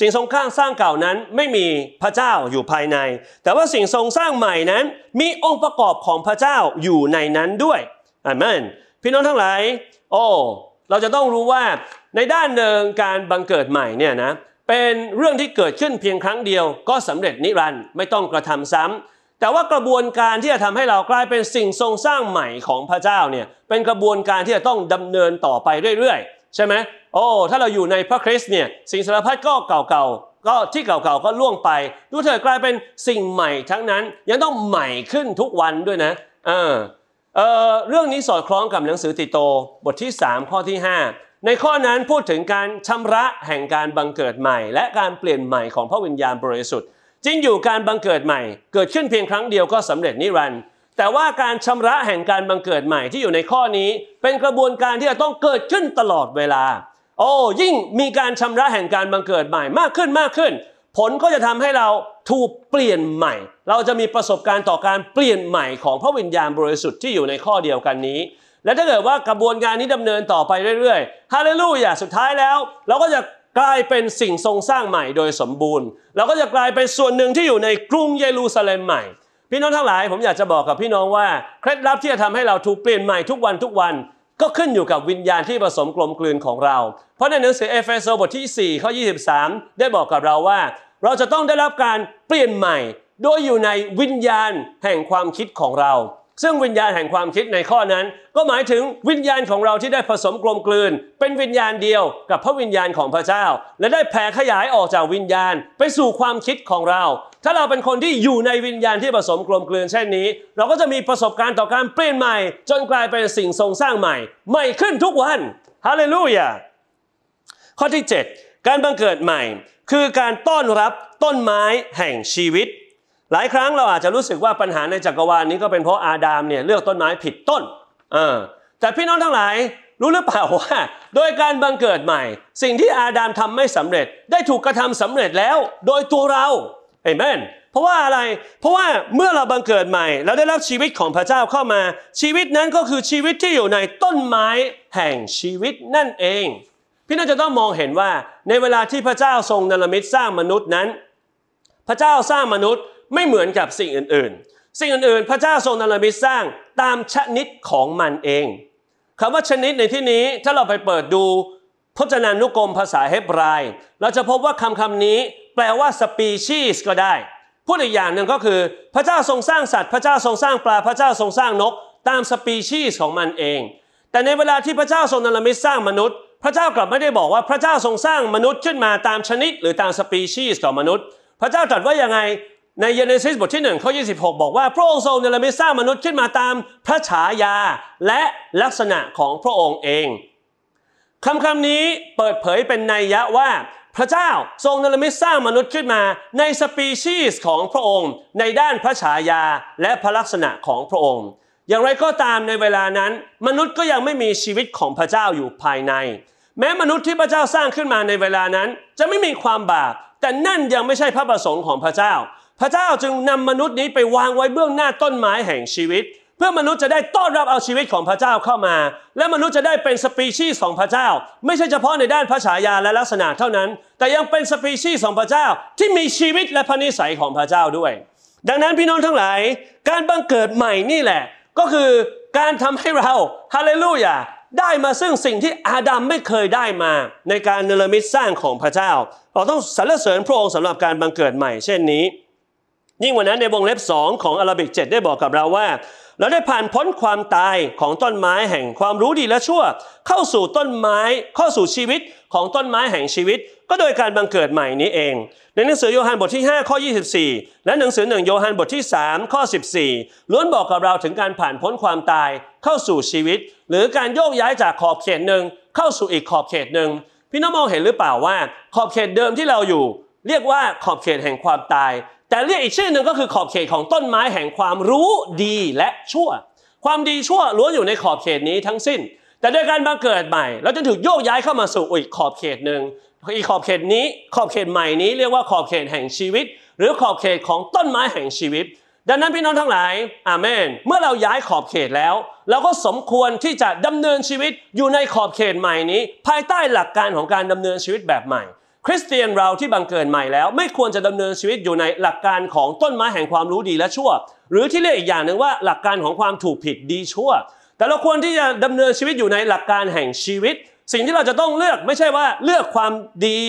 สิ่งทรงข้างสร้างเก่านั้นไม่มีพระเจ้าอยู่ภายใน แต่ว่าสิ่งทรงสร้างใหม่นั้น มีองค์ประกอบของพระเจ้าอยู่ในนั้นด้วยอามนพี่น้องทั้งหลายโอ้เราจะต้องรู้ว่าในด้านหนึ่งการบังเกิดใหม่เนี่ยนะเป็นเรื่องที่เกิดขึ้นเพียงครั้งเดียวก็สำเร็จนิรันดร์ไม่ต้องกระทำซ้ำ แต่ว่ากระบวนการที่จะทำให้เรากลายเป็นสิ่งทรงสร้างใหม่ของพระเจ้าเนี่ยเป็นกระบวนการที่จะต้องดำเนินต่อไปเรื่อยๆใช่ไหมโอ้ ถ้าเราอยู่ในพระคริสต์เนี่ย สิ่งสารพัดก็เก่าๆ ก็ที่เก่าๆ ก็ล่วงไป ดูเถิดกลายเป็นสิ่งใหม่ทั้งนั้น ยังต้องใหม่ขึ้นทุกวันด้วยนะเออเออเรื่องนี้สอดคล้องกับหนังสือติโตบทที่ 3 ข้อที่ 5 ในข้อนั้นพูดถึงการชำระแห่งการบังเกิดใหม่ และการเปลี่ยนใหม่ของพระวิญญาณบริสุทธิ์จริงอยู่การบังเกิดใหม่ เกิดขึ้นเพียงครั้งเดียวก็สำเร็จนิรันดร์แต่ว่าการชำระแห่งการบังเกิดใหม่ที่อยู่ในข้อนี้ เป็นกระบวนการที่จะต้องเกิดขึ้นตลอดเวลา โอ้ยิ่งมีการชำระแห่งการบังเกิดใหม่มากขึ้นมากขึ้น ผลก็จะทำให้เราถูกเปลี่ยนใหม่ เราจะมีประสบการณ์ต่อการเปลี่ยนใหม่ของพระวิญญาณบริสุทธิ์ที่อยู่ในข้อเดียวกันนี้ และถ้าเกิดว่ากระบวนการนี้ดำเนินต่อไปเรื่อยๆฮาเลลูยาสุดท้ายแล้ว เราก็จะกลายเป็นสิ่งทรงสร้างใหม่โดยสมบูรณ์ เราก็จะกลายเป็นส่วนหนึ่งที่อยู่ในกรุงเยรูซาเล็มใหม่พี่น้องทั้งหลาย ผมอยากจะบอกกับพี่น้องว่าเคล็ดลับที่จะทำให้เราถูกเปลี่ยนใหม่ทุกวันทุกวัน ก็ขึ้นอยู่กับวิญญาณที่ผสมกลมกลืนของเรา เพราะในหนังสือเอเฟซัสบทที่4ข้อ23ได้บอกกับเราว่า เราจะต้องได้รับการเปลี่ยนใหม่ โดยอยู่ในวิญญาณแห่งความคิดของเรา ซึ่งวิญญาณแห่งความคิดในข้อนั้น ก็หมายถึงวิญญาณของเราที่ได้ผสมกลมกลืน เป็นวิญญาณเดียวกับพระวิญญาณของพระเจ้า และได้แผ่ขยายออกจากวิญญาณ ไปสู่ความคิดของเราถ้าเราเป็นคนที่อยู่ในวิญญาณที่ผสมกลมกลืนเช่นนี้ เราก็จะมีประสบการณ์ต่อการเปลี่ยนใหม่ จนกลายเป็นสิ่งทรงสร้างใหม่ใหม่ขึ้นทุกวันฮาเลลูยาข้อที่ 7 การบังเกิดใหม่คือการต้อนรับต้นไม้แห่งชีวิต หลายครั้งเราอาจจะรู้สึกว่าปัญหาในจักรวาลนี้ก็เป็นเพราะอาดามเนี่ยเลือกต้นไม้ผิดต้นอแต่พี่น้องทั้งหลาย รู้หรือเปล่าว่า โดยการบังเกิดใหม่ สิ่งที่อาดามทำไม่สำเร็จ ได้ถูกกระทำสำเร็จแล้วโดยตัวเราเอเมน เพราะว่าอะไร เพราะว่าเมื่อเราบังเกิดใหม่ เราได้รับชีวิตของพระเจ้าเข้ามา ชีวิตนั้นก็คือชีวิตที่อยู่ในต้นไม้แห่งชีวิตนั่นเอง พี่น้องจะต้องมองเห็นว่า ในเวลาที่พระเจ้าทรงนรมิตสร้างมนุษย์นั้น พระเจ้าสร้างมนุษย์ไม่เหมือนกับสิ่งอื่นๆ สิ่งอื่นๆ พระเจ้าทรงนรมิตสร้างตามชนิดของมันเองคำว่าชนิดในที่นี้ถ้าเราไปเปิดดูพจนานุกรมภาษาเฮบราย เราจะพบว่าคำคำนี้แปลว่าสปีชีส์ก็ได้พูดอีกอย่างหนึ่งก็คือ พระเจ้าทรงสร้างสัตว์ พระเจ้าทรงสร้างปลาพระเจ้าทรงสร้างนกตามสปีชีส์ของมันเอง แต่ในเวลาที่พระเจ้าทรงนรมิตสร้างมนุษย์ พระเจ้ากลับไม่ได้บอกว่าพระเจ้าทรงสร้างมนุษย์ขึ้นมาตามชนิดหรือตามสปีชีส์ของมนุษย์ พระเจ้าตรัสว่ายังไง ในเยเนซิสบทที่1ข้อ26 บอกว่าพระองค์ทรงนรมิตสร้างมนุษย์ขึ้นมาตามพระฉายา และลักษณะของพระองค์เองคำคำนี้เปิดเผยเป็นนัยยะว่าพระเจ้าทรงนรมิตสร้างมนุษย์ขึ้นมาในสปีชีส์ของพระองค์ ในด้านพระฉายาและพระลักษณะของพระองค์ อย่างไรก็ตามในเวลานั้น มนุษย์ก็ยังไม่มีชีวิตของพระเจ้าอยู่ภายใน แม้มนุษย์ที่พระเจ้าสร้างขึ้นมาในเวลานั้น จะไม่มีความบาปแต่นั่นยังไม่ใช่พระประสงค์ของพระเจ้า พระเจ้าจึงนำมนุษย์นี้ไปวางไว้เบื้องหน้าต้นไม้แห่งชีวิตเพื่อมนุษย์จะได้ต้อนรับเอาชีวิตของพระเจ้าเข้ามา และมนุษย์จะได้เป็นสปีชีส์ของพระเจ้า ไม่ใช่เฉพาะในด้านพระฉายาและลักษณะเท่านั้น แต่ยังเป็นสปีชีส์ของพระเจ้าที่มีชีวิตและพระนิสัยของพระเจ้าด้วย ดังนั้นพี่น้องทั้งหลายการบังเกิดใหม่นี่แหละก็คือการทำให้เราฮาเลลูยาได้มาซึ่งสิ่งที่อาดัมไม่เคยได้มา ในการเนรมิตสร้างของพระเจ้าเราต้องสรรเสริญพระองค์สำหรับการบังเกิดใหม่ เช่นนี้ยิ่งกว่านั้นในวงเล็บ 2 ของอาราบิก 7 ได้บอกกับเราว่าเราได้ผ่านพ้นความตายของต้นไม้แห่งความรู้ดีและชั่ว เข้าสู่ต้นไม้เข้าสู่ชีวิตของต้นไม้แห่งชีวิต ก็โดยการบังเกิดใหม่นี้เอง ในหนังสือโยฮันบทที่ 5 ข้อ 24 และหนังสือหนึ่งโยฮันบทที่3ข้อ14ล้วนบอกกับเราถึงการผ่านพ้นความตาย เข้าสู่ชีวิต หรือการโยกย้ายจากขอบเขตหนึ่งเข้าสู่อีกขอบเขตหนึ่งพี่น้องมองเห็นหรือเปล่าว่าขอบเขตเดิมที่เราอยู่ เรียกว่าขอบเขตแห่งความตายแต่เรียกอีกชื่อหนึ่งก็คือขอบเขตของต้นไม้แห่งความรู้ดีและชั่ว ความดีชั่วล้วนอยู่ในขอบเขตนี้ทั้งสิ้น แต่โดยการบังเกิดใหม่เราจะถูกโยกย้ายเข้ามาสู่อีกขอบเขตหนึ่งอีกขอบเขตนี้ขอบเขตใหม่นี้เรียกว่าขอบเขตแห่งชีวิต หรือขอบเขตของต้นไม้แห่งชีวิต ดังนั้นพี่น้องทั้งหลายอาเมนเมื่อเราย้ายขอบเขตแล้วเราก็สมควรที่จะดำเนินชีวิตอยู่ในขอบเขตใหม่นี้ ภายใต้หลักการของการดำเนินชีวิตแบบใหม่คริสเตียนเราที่บังเกิดใหม่แล้วไม่ควรจะดำเนินชีวิตอยู่ในหลักการของต้นไม้แห่งความรู้ดีและชั่ว หรือที่เรียกอีกอย่างหนึ่งว่าหลักการของความถูกผิดดีชั่วแต่เราควรที่จะดำเนินชีวิตอยู่ในหลักการแห่งชีวิต สิ่งที่เราจะต้องเลือกไม่ใช่ว่าเลือกความดี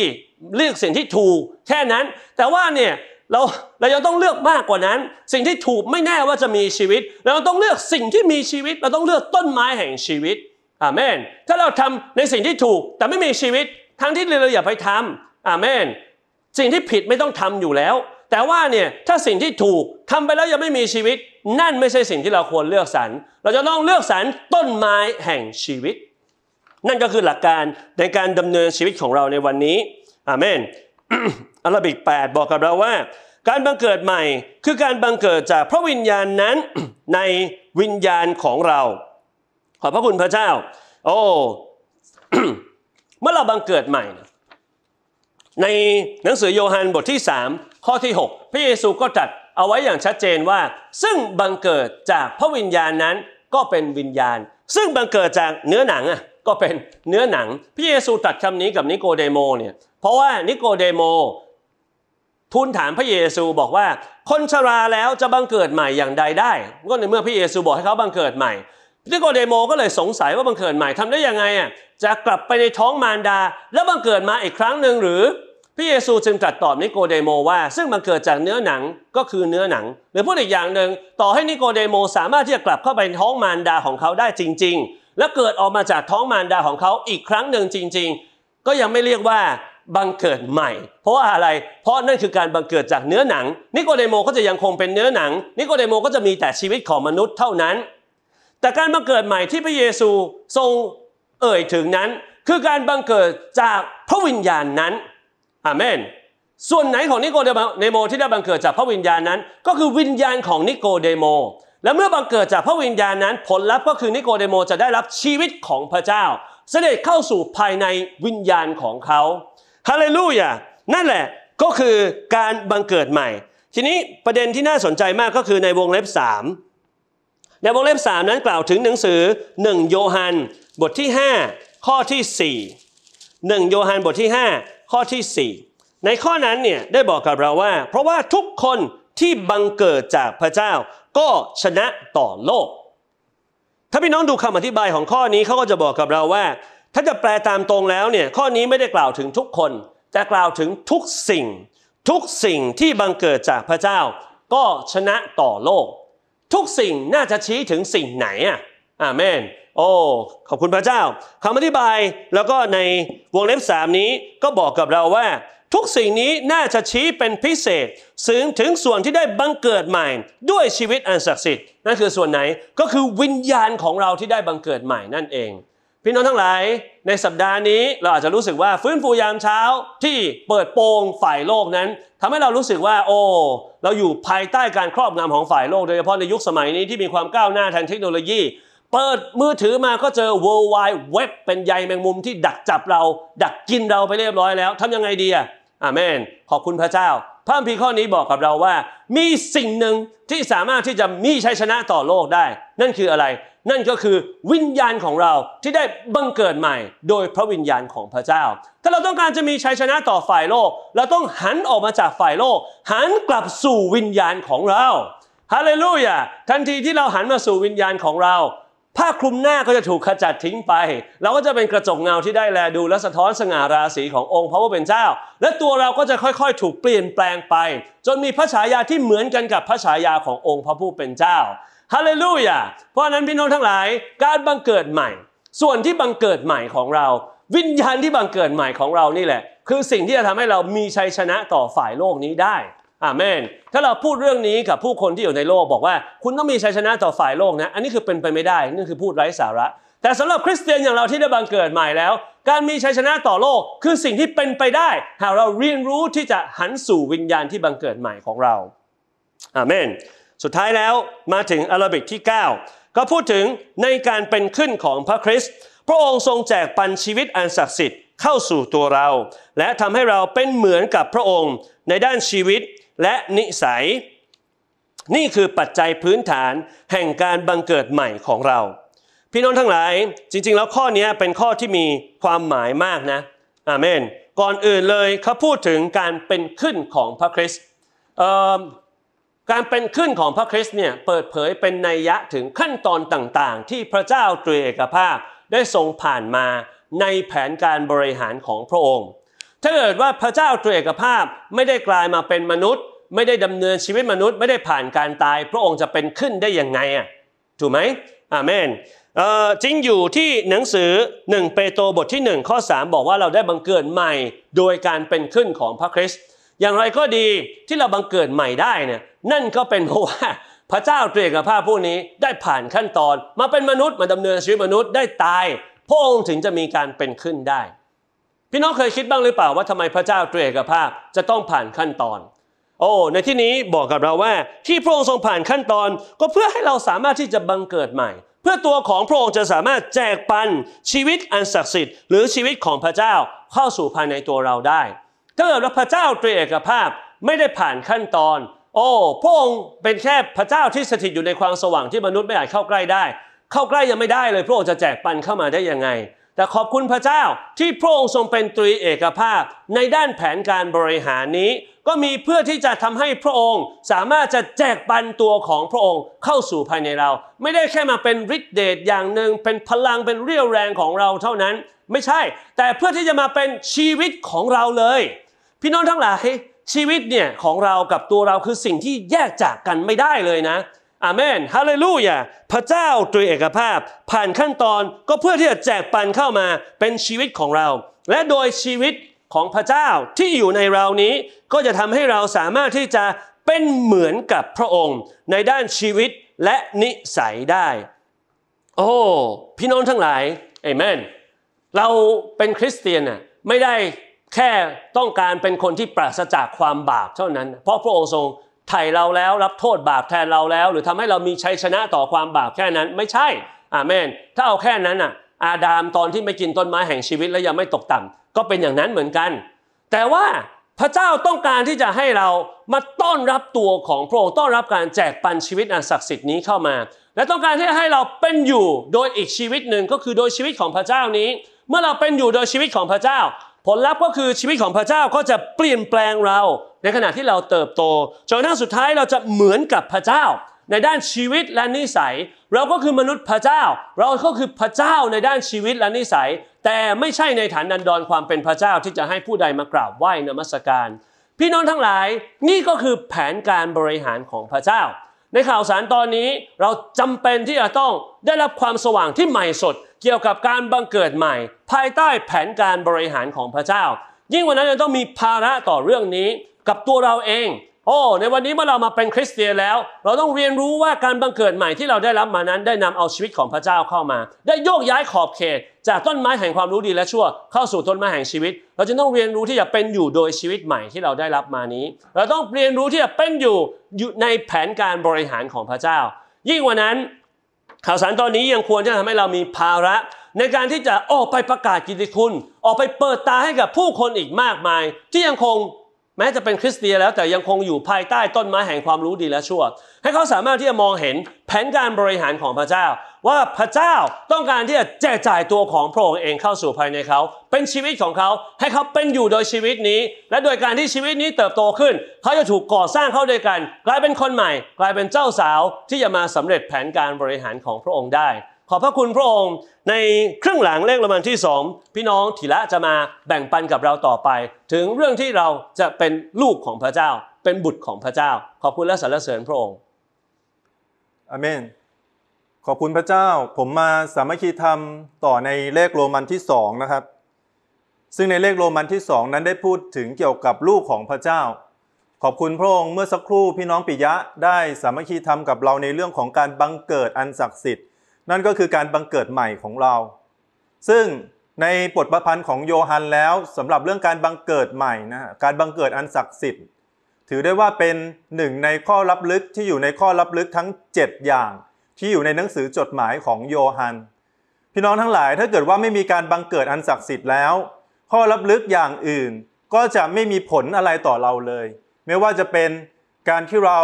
เลือกสิ่งที่ถูกแค่นั้น แต่ว่าเนี่ย เราเรายังต้องเลือกมากกว่านั้น สิ่งที่ถูกไม่แน่ว่าจะมีชีวิต เราต้องเลือกสิ่งที่มีชีวิตเราต้องเลือกต้นไม้แห่งชีวิตอาเมนถ้าเราทำในสิ่งที่ถูกแต่ไม่มีชีวิต ทั้งที่เราอย่าไปทำอาเมนสิ่งที่ผิดไม่ต้องทำอยู่แล้ว แต่ว่าเนี่ยถ้าสิ่งที่ถูกทำไปแล้วยังไม่มีชีวิต นั่นไม่ใช่สิ่งที่เราควรเลือกสรรเราจะต้องเลือกสรรต้นไม้แห่งชีวิต นั่นก็คือหลักการในการดำเนินชีวิตของเราในวันนี้อาเมนอัลลบิก8บอกกับเราว่า การบังเกิดใหม่คือการบังเกิดจากพระวิญญาณนั้นในวิญญาณของเรา ขอพระคุณพระเจ้า โอ้เมื่อเราบังเกิดใหม่ในหนังสือโยฮันบทที่ 3 ข้อที่6พระเยซูก็ตรัสเอาไว้อย่างชัดเจนว่า ซึ่งบังเกิดจากพระวิญญาณนั้นก็เป็นวิญญาณ ซึ่งบังเกิดจากเนื้อหนังอ่ะก็เป็นเนื้อหนังพระเยซูตรัสคำนี้กับนิโคเดโมเนี่ยเพราะว่านิโคเดโมทูลถามพระเยซูบอกว่าคนชราแล้วจะบังเกิดใหม่อย่างใดได้ ก็ในเมื่อพระเยซูบอกให้เขาบังเกิดใหม่นิโคเดโมก็เลยสงสัยว่าบังเกิดใหม่ทำได้ยังไงอ่ะจะกลับไปในท้องมารดา แล้วบังเกิดมาอีกครั้งหนึ่งหรือพระเยซูจึงตรัสตอบนิโกเดโมว่า ซึ่งมันเกิดจากเนื้อหนังก็คือเนื้อหนังหรือพูดอีกอย่างหนึ่ง ต่อให้นิโกเดโมสามารถที่จะกลับเข้าไปท้องมารดาของเขาได้จริง ๆ และเกิดออกมาจากท้องมารดาของเขาอีกครั้งหนึ่งจริง ๆ ก็ยังไม่เรียกว่าบังเกิดใหม่ เพราะอะไรเพราะนั่นคือการบังเกิดจากเนื้อหนังนิโกเดโมก็จะยังคงเป็นเนื้อหนังนิโกเดโมก็จะมีแต่ชีวิตของมนุษย์เท่านั้นแต่การบังเกิดใหม่ที่พระเยซูทรงเอ่ยถึงนั้น คือการบังเกิดจากพระวิญญาณนนั้นอาเมนส่วนไหนของนิโกเดโมที่ได้บังเกิดจากพระวิญญาณนั้น ก็คือวิญญาณของนิโกเดโมและเมื่อบังเกิดจากพระวิญญาณนั้นผลลัพธ์ก็คือนิโกเดโมจะได้รับชีวิตของพระเจ้า เสด็จเข้าสู่ภายในวิญญาณของเขาฮาเลลูยา นั่นแหละก็คือการบังเกิดใหม่ ทีนี้ประเด็นที่น่าสนใจมากก็คือในวงเล็บ 3 ในวงเล็บ 3 นั้นกล่าวถึงหนังสือ1โยฮันบทที่ 5 ข้อที่ 4 1 โยฮันบทที่ 5ข้อที่ 4 ในข้อนั้นเนี่ยได้บอกกับเราว่า เพราะว่าทุกคนที่บังเกิดจากพระเจ้าก็ชนะต่อโลก ถ้าพี่น้องดูคำอธิบายของข้อนี้เขาก็จะบอกกับเราว่า ถ้าจะแปลตามตรงแล้วเนี่ยข้อนี้ไม่ได้กล่าวถึงทุกคน แต่กล่าวถึงทุกสิ่ง ทุกสิ่งที่บังเกิดจากพระเจ้า ก็ชนะต่อโลก ทุกสิ่งน่าจะชี้ถึงสิ่งไหนอ่ะอาเมน โอ้ ขอบคุณพระเจ้าคำอธิบายแล้วก็ในวงเล็บสามนี้ก็บอกกับเราว่า ทุกสิ่งนี้น่าจะชี้เป็นพิเศษ ซึ่งถึงส่วนที่ได้บังเกิดใหม่ด้วยชีวิตอันศักดิ์สิทธิ์นั่นคือส่วนไหนก็คือวิญญาณของเราที่ได้บังเกิดใหม่นั่นเอง พี่น้องทั้งหลาย ในสัปดาห์นี้เราอาจจะรู้สึกว่าฟื้นฟูยามเช้าที่เปิดโปงฝ่ายโลกนั้น ทำให้เรารู้สึกว่า โอ้เราอยู่ภายใต้การครอบงำของฝ่ายโลกโดยเฉพาะในยุคสมัยนี้ที่มีความก้าวหน้าทางเทคโนโลยีเปิดมือถือมาก็เจอ World Wide Web เป็นใยแมงมุมที่ดักจับเรา ดักกินเราไปเรียบร้อยแล้วทำยังไงดีอ่ะอเมน ขอบคุณพระเจ้าพระคัมภีร์ข้อนี้บอกกับเราว่า มีสิ่งหนึ่งที่สามารถที่จะมีชัยชนะต่อโลกได้ นั่นคืออะไร นั่นก็คือวิญญาณของเราที่ได้บังเกิดใหม่ โดยพระวิญญาณของพระเจ้า ถ้าเราต้องการจะมีชัยชนะต่อฝ่ายโลกเราต้องหันออกมาจากฝ่ายโลกหันกลับสู่วิญญาณของเราฮาเลลูยาทันทีที่เราหันมาสู่วิญญาณของเราผ้าคลุมหน้าก็จะถูกขจัดทิ้งไป เราก็จะเป็นกระจกเงาที่ได้แลดูและสะท้อนสง่าราศีขององค์พระผู้เป็นเจ้า และตัวเราก็จะค่อยๆ ถูกเปลี่ยนแปลงไป จนมีพระฉายาที่เหมือนกันกับพระฉายาขององค์พระผู้เป็นเจ้าฮาเลลูยาเพราะนั้นพี่น้องทั้งหลาย การบังเกิดใหม่ ส่วนที่บังเกิดใหม่ของเรา วิญญาณที่บังเกิดใหม่ของเรานี่แหละ คือสิ่งที่จะทำให้เรามีชัยชนะต่อฝ่ายโลกนี้ได้อาเมนถ้าเราพูดเรื่องนี้กับผู้คนที่อยู่ในโลกบอกว่า คุณต้องมีชัยชนะต่อฝ่ายโลกนะอันนี้คือเป็นไปไม่ได้นี่คือพูดไร้สาระ แต่สำหรับคริสเตียนอย่างเราที่ได้บังเกิดใหม่แล้ว การมีชัยชนะต่อโลกคือสิ่งที่เป็นไปได้หากเราเรียนรู้ที่จะหันสู่วิญญาณที่บังเกิดใหม่ของเรา อาเมน สุดท้ายแล้วมาถึงอารบิกที่ 9 ก็พูดถึงในการเป็นขึ้นของพระคริสต์พระองค์ทรงแจกปันชีวิตอันศักดิ์สิทธิ์เข้าสู่ตัวเรา และทำให้เราเป็นเหมือนกับพระองค์ในด้านชีวิตและนิสัย นี่คือปัจจัยพื้นฐานแห่งการบังเกิดใหม่ของเรา พี่น้องทั้งหลายจริงๆ แล้วข้อนี้เป็นข้อที่มีความหมายมากนะอาเมนก่อนอื่นเลยเขาพูดถึงการเป็นขึ้นของพระคริสต์การเป็นขึ้นของพระคริสต์เนี่ยเปิดเผยเป็นในยยะถึงขั้นตอนต่างๆ ที่พระเจ้าตรีเอกภาพ ได้ทรงผ่านมาในแผนการบริหารของพระองค์ถ้าเกิดว่าพระเจ้าตัีเอกภาพไม่ได้กลายมาเป็นมนุษย์ ไม่ได้ดำเนินชีวิตมนุษย์ไม่ได้ผ่านการตายพระองค์จะเป็นขึ้นได้ยังไงอ่ะถูกไหมอาเมนจริงอยู่ที่หนังสือหนึ่งเปโตรบทที่ 1 ข้อ 3 บอกว่าเราได้บังเกิดใหม่โดยการเป็นขึ้นของพระคริสต์อย่างไรก็ดีที่เราบังเกิดใหม่ได้เนี่ยนั่นก็เป็นเพราะว่าพระเจ้าตรีอกับภาพผู้นี้ได้ผ่านขั้นตอนมาเป็นมนุษย์มาดำเนินชีวิตมนุษย์ได้ตาย พระองค์ถึงจะมีการเป็นขึ้นได้พี่น้องเคยคิดบ้างหรือเปล่าว่าทำไมพระเจ้าเตรีกภาพจะต้องผ่านขั้นตอน โอ้ ในที่นี้บอกกับเราว่า ที่พระองค์ทรงผ่านขั้นตอน ก็เพื่อให้เราสามารถที่จะบังเกิดใหม่ เพื่อตัวของพระองค์จะสามารถแจกปัน ชีวิตอันศักดิ์สิทธิ์หรือ ชีวิตของพระเจ้าเข้าสู่ภายในตัวเราได้ถ้าเกิดว่าพระเจ้าตรีเอกภาพไม่ได้ผ่านขั้นตอน โอ้พระองค์เป็นแค่พระเจ้าที่สถิตอยู่ในความสว่างที่มนุษย์ไม่อาจเข้าใกล้ได้ เข้าใกล้ยังไม่ได้เลยพระองค์จะแจกปันเข้ามาได้ยังไงแต่ขอบคุณพระเจ้าที่พระองค์ทรงเป็นตรีเอกภาพ ในด้านแผนการบริหารนี้ ก็มีเพื่อที่จะทำให้พระองค์ สามารถจะแจกปันตัวของพระองค์เข้าสู่ภายในเรา ไม่ได้แค่มาเป็นฤทธิเดชอย่างหนึ่งเป็นพลังเป็นเรี่ยวแรงของเราเท่านั้น ไม่ใช่ แต่เพื่อที่จะมาเป็นชีวิตของเราเลย พี่น้องทั้งหลายชีวิตเนี่ยของเรากับตัวเราคือสิ่งที่แยกจากกันไม่ได้เลยนะเอาเมนฮาเลลูยาพระเจ้าโดยเอกภาพผ่านขั้นตอนก็เพื่อที่จะแจกปันเข้ามาเป็นชีวิตของเรา และโดยชีวิตของพระเจ้าที่อยู่ในเรานี้ ก็จะทำให้เราสามารถที่จะเป็นเหมือนกับพระองค์ในด้านชีวิตและนิสัยได้ โอ้พี่น้องทั้งหลายเอเมน เราเป็นคริสเตียนน่ะไม่ได้แค่ต้องการเป็นคนที่ปราศจากความบาปเท่านั้น เพราะพระองค์ทรงไถ่เราแล้วรับโทษบาปแทนเราแล้ว หรือทำให้เรามีชัยชนะต่อความบาปแค่นั้น ไม่ใช่อาเมนถ้าเอาแค่นั้นอ่ะ อาดามตอนที่ไม่กินต้นไม้แห่งชีวิตและยังไม่ตกต่ำ ก็เป็นอย่างนั้นเหมือนกัน แต่ว่าพระเจ้าต้องการที่จะให้เรามาต้อนรับตัวของพระองค์ต้อนรับการแจกปันชีวิตอันศักดิ์สิทธิ์นี้เข้ามา และต้องการที่ให้เราเป็นอยู่โดยอีกชีวิตหนึ่งก็คือโดยชีวิตของพระเจ้านี้ เมื่อเราเป็นอยู่โดยชีวิตของพระเจ้า ผลลัพธ์ก็คือชีวิตของพระเจ้าก็จะเปลี่ยนแปลงเราในขณะที่เราเติบโตจนหน้าสุดท้ายเราจะเหมือนกับพระเจ้า ในด้านชีวิตและนิสัย เราก็คือมนุษย์พระเจ้า เราก็คือพระเจ้า ในด้านชีวิตและนิสัย แต่ไม่ใช่ในฐานันดอนความเป็นพระเจ้าที่จะให้ผู้ใดมากราบไหว้นมัสการ พี่น้องทั้งหลายนี่ก็คือแผนการบริหารของพระเจ้า ในข่าวสารตอนนี้เราจำเป็นที่จะต้องได้รับความสว่างที่ใหม่สด เกี่ยวกับการบังเกิดใหม่ ภายใต้แผนการบริหารของพระเจ้า ยิ่งกว่านั้นยังต้องมีภาระต่อเรื่องนี้กับตัวเราเอง โอ้ ในวันนี้เมื่อเรามาเป็นคริสเตียนแล้ว เราต้องเรียนรู้ว่าการบังเกิดใหม่ที่เราได้รับมานั้น ได้นำเอาชีวิตของพระเจ้าเข้ามา ได้โยกย้ายขอบเขต จากต้นไม้แห่งความรู้ดีและชั่ว เข้าสู่ต้นไม้แห่งชีวิต เราจะต้องเรียนรู้ที่จะเป็นอยู่โดยชีวิตใหม่ที่เราได้รับมานี้ เราต้องเรียนรู้ที่จะเป็นอยู่ในแผนการบริหารของพระเจ้า ยิ่งกว่านั้น ข่าวสารตอนนี้ยังควรจะทำให้เรามีภาระ ในการที่จะออกไปประกาศกิตติคุณ ออกไปเปิดตาให้กับผู้คนอีกมากมายที่ยังคงแม้จะเป็นคริสเตียนแล้วแต่ยังคงอยู่ภายใต้ต้นไม้แห่งความรู้ดีและชั่วให้เขาสามารถที่จะมองเห็นแผนการบริหารของพระเจ้า ว่าพระเจ้าต้องการที่จะแจกจ่ายตัวของพระองค์เองเข้าสู่ภายในเขา เป็นชีวิตของเขาให้เขาเป็นอยู่โดยชีวิตนี้ และโดยการที่ชีวิตนี้เติบโตขึ้น เขาจะถูกก่อสร้างเข้าด้วยกัน กลายเป็นคนใหม่กลายเป็นเจ้าสาวที่จะมาสำเร็จแผนการบริหารของพระองค์ได้ขอบพระคุณพระองค์ในเครื่องหลังเลขละมันที่สองพี่น้องทีละจะมาแบ่งปันกับเราต่อไป ถึงเรื่องที่เราจะเป็นลูกของพระเจ้าเป็นบุตรของพระเจ้า ขอบคุณและสรรเสริญพระองค์อเมน ขอบคุณพระเจ้าผมมาสามัคคีธรรมต่อในเลขโรมันที่สองนะครับ ซึ่งในเลขโรมันที่สองนั้นได้พูดถึงเกี่ยวกับลูกของพระเจ้า ขอบคุณพระองค์เมื่อสักครู่พี่น้องปิยะได้สามัคคีธรรมกับเราในเรื่องของการบังเกิดอันศักดิ์สิทธินั่นก็คือการบังเกิดใหม่ของเรา ซึ่งในบทประพันธ์ของโยฮันแล้ว สำหรับเรื่องการบังเกิดใหม่นะการบังเกิดอันศักดิ์สิทธิ์ ถือได้ว่าเป็นหนึ่งในข้อลับลึกที่อยู่ในข้อลับลึกทั้ง 7 อย่างที่อยู่ในหนังสือจดหมายของโยฮัน พี่น้องทั้งหลายถ้าเกิดว่าไม่มีการบังเกิดอันศักดิ์สิทธิ์แล้ว ข้อลับลึกอย่างอื่น ก็จะไม่มีผลอะไรต่อเราเลย ไม่ว่าจะเป็นการที่เรา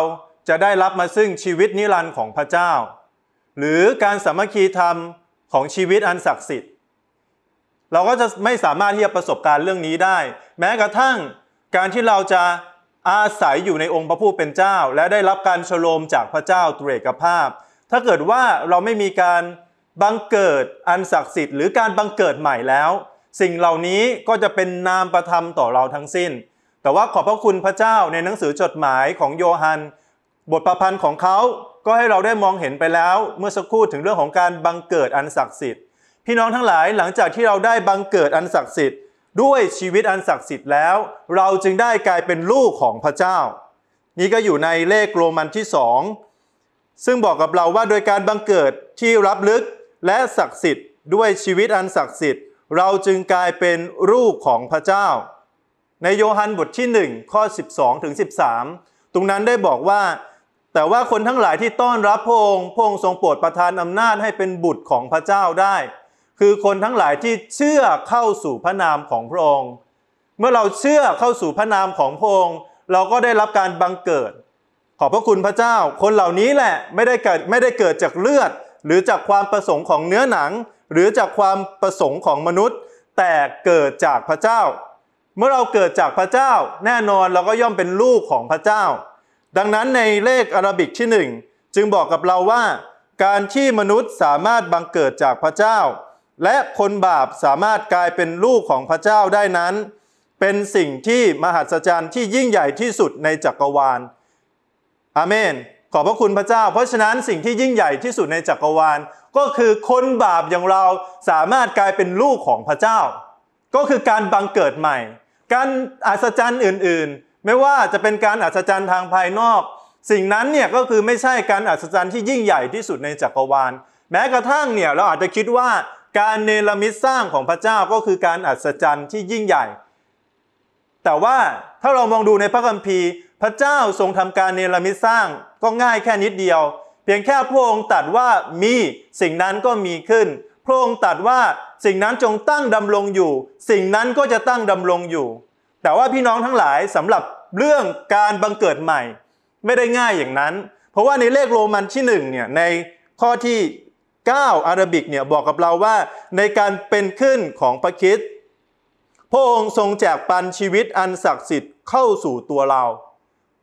จะได้รับมาซึ่งชีวิตนิรันดร์ของพระเจ้าหรือการสามัคคีธรรมของชีวิตอันศักดิ์สิทธิ์ เราก็จะไม่สามารถที่จะประสบการณ์เรื่องนี้ได้ แม้กระทั่งการที่เราจะอาศัยอยู่ในองค์พระผู้เป็นเจ้า และได้รับการชโลมจากพระเจ้าตรเอกภาพ ถ้าเกิดว่าเราไม่มีการบังเกิดอันศักดิ์สิทธิ์หรือการบังเกิดใหม่แล้ว สิ่งเหล่านี้ก็จะเป็นนามประธรรมต่อเราทั้งสิ้น แต่ว่าขอบพระคุณพระเจ้าในหนังสือจดหมายของโยฮันบทประพันธ์ของเขาก็ให้เราได้มองเห็นไปแล้วเมื่อสักครู่ถึงเรื่องของการบังเกิดอันศักดิ์สิทธิ์พี่น้องทั้งหลายหลังจากที่เราได้บังเกิดอันศักดิ์สิทธิ์ด้วยชีวิตอันศักดิ์สิทธิ์แล้ว เราจึงได้กลายเป็นลูกของพระเจ้า นี่ก็อยู่ในเลขโรมันที่สองซึ่งบอกกับเราว่าโดยการบังเกิดที่รับลึกและศักดิ์สิทธิ์ด้วยชีวิตอันศักดิ์สิทธิ์ เราจึงกลายเป็นลูกของพระเจ้า ในโยฮันบทที่1ข้อ12ถึง13 ตรงนั้นได้บอกว่าแต่ว่าคนทั้งหลายที่ต้อนรับพระองค์พระองค์ทรงโปรดประทานอำนาจให้เป็นบุตรของพระเจ้าได้ คือคนทั้งหลายที่เชื่อเข้าสู่พระนามของพระองค์ เมื่อเราเชื่อเข้าสู่พระนามของพระองค์ เราก็ได้รับการบังเกิด ขอบพระคุณพระเจ้า คนเหล่านี้แหละไม่ได้เกิดไม่ได้เกิดจากเลือด หรือจากความประสงค์ของเนื้อหนัง หรือจากความประสงค์ของมนุษย์ แต่เกิดจากพระเจ้า เมื่อเราเกิดจากพระเจ้าแน่นอนเราก็ย่อมเป็นลูกของพระเจ้าดังนั้นในเลขอาราบิกที่1จึงบอกกับเราว่า การที่มนุษย์สามารถบังเกิดจากพระเจ้า และคนบาปสามารถกลายเป็นลูกของพระเจ้าได้นั้น เป็นสิ่งที่มหัศจรรย์ที่ยิ่งใหญ่ที่สุดในจักรวาล อาเมน ขอบพระคุณพระเจ้า เพราะฉะนั้นสิ่งที่ยิ่งใหญ่ที่สุดในจักรวาลก็คือคนบาปอย่างเราสามารถกลายเป็นลูกของพระเจ้า ก็คือการบังเกิดใหม่ การอัศจรรย์อื่นไม่ว่าจะเป็นการอัศจรรย์ทางภายนอก สิ่งนั้นเนี่ยก็คือไม่ใช่การอัศจรรย์ที่ยิ่งใหญ่ที่สุดในจักรวาล แม้กระทั่งเนี่ยเราอาจจะคิดว่าการเนรมิตสร้างของพระเจ้าก็คือการอัศจรรย์ที่ยิ่งใหญ่ แต่ว่าถ้าเรามองดูในพระคัมภีร์ พระเจ้าทรงทำการเนรมิตสร้างก็ง่ายแค่นิดเดียว เพียงแค่พระองค์ตัดว่ามีสิ่งนั้นก็มีขึ้นพระองค์ตัดว่าสิ่งนั้นจงตั้งดำรงอยู่ สิ่งนั้นก็จะตั้งดำรงอยู่แต่ว่าพี่น้องทั้งหลายสำหรับเรื่องการบังเกิดใหม่ไม่ได้ง่ายอย่างนั้น เพราะว่าในเลขโรมันที่1เนี่ยในข้อที่ 9 อาราบิกเนี่ยบอกกับเราว่า ในการเป็นขึ้นของพระคิดพระองค์ทรงแจกปันชีวิตอันศักดิ์สิทธิ์เข้าสู่ตัวเรา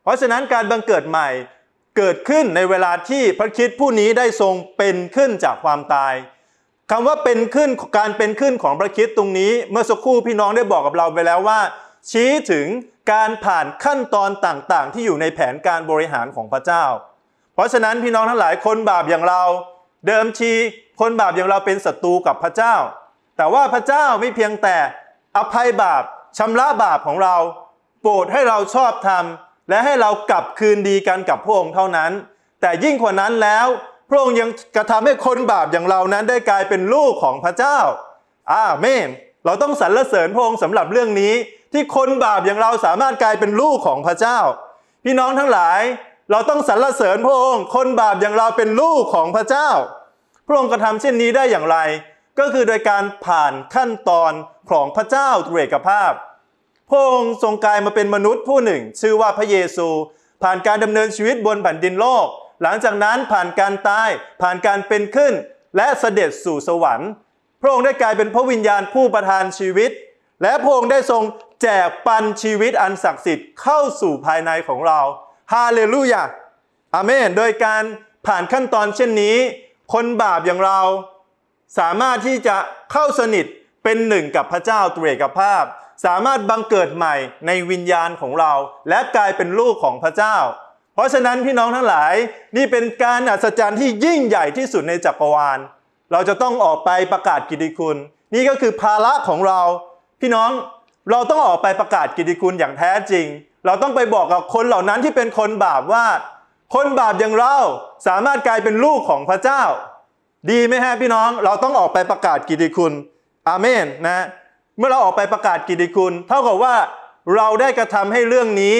เพราะฉะนั้นการบังเกิดใหม่เกิดขึ้นในเวลาที่พระคิดผู้นี้ได้ทรงเป็นขึ้นจากความตายคำว่าเป็นขึ้นการเป็นขึ้นของพระคิดตรงนี้ เมื่อสักครู่พี่น้องได้บอกกับเราไปแล้วว่าชี้ถึงการผ่านขั้นตอนต่างๆ ที่อยู่ในแผนการบริหารของพระเจ้า เพราะฉะนั้นพี่น้องทั้งหลายคนบาปอย่างเรา เดิมที คนบาปอย่างเราเป็นศัตรูกับพระเจ้า แต่ว่าพระเจ้าไม่เพียงแต่อภัยบาปชำระบาปของเรา โปรดให้เราชอบธรรม และให้เรากลับคืนดีกันกับพระองค์เท่านั้น แต่ยิ่งกว่านั้นแล้ว พระองค์ยังกระทำให้คนบาปอย่างเรานั้นได้กลายเป็นลูกของพระเจ้าอาเมนเราต้องสรรเสริญพระองค์สำหรับเรื่องนี้ที่คนบาปอย่างเราสามารถกลายเป็นลูกของพระเจ้า พี่น้องทั้งหลายเราต้องสรรเสริญพระองค์คนบาปอย่างเราเป็นลูกของพระเจ้า พระองค์กระทำเช่นนี้ได้อย่างไร ก็คือโดยการผ่านขั้นตอนของพระเจ้าตรเอกภาพพระองค์ทรงกลายมาเป็นมนุษย์ผู้หนึ่ง ชื่อว่าพระเยซู ผ่านการดำเนินชีวิตบนแผ่นดินโลก หลังจากนั้นผ่านการตายผ่านการเป็นขึ้น และเสด็จสู่สวรรค์ พระองค์ได้กลายเป็นพระวิญญาณผู้ประทานชีวิต และพระองค์ได้ทรงแจกปันชีวิตอันศักดิ์สิทธิ์เข้าสู่ภายในของเราฮาเลลูยาอาเมน โดยการผ่านขั้นตอนเช่นนี้ คนบาปอย่างเรา สามารถที่จะเข้าสนิทเป็นหนึ่งกับพระเจ้าตรเอกภาพ สามารถบังเกิดใหม่ในวิญญาณของเรา และกลายเป็นลูกของพระเจ้า เพราะฉะนั้นพี่น้องทั้งหลายนี่เป็นการอัศจรรย์ที่ยิ่งใหญ่ที่สุดในจักรวาล เราจะต้องออกไปประกาศกิติคุณ นี่ก็คือภาระของเรา พี่น้องเราต้องออกไปประกาศกิติคุณอย่างแท้จริง เราต้องไปบอกกับคนเหล่านั้นที่เป็นคน บาปว่า คน บาปอย่างเราสามารถกลายเป็นลูกของพระเจ้า ดีไหมฮะพี่น้องเราต้องออกไปประกาศกิติคุณ อาเมนนะเมื่อเราออกไปประกาศกิติคุณ เท่ากับว่าเราได้กระทำให้เรื่องนี้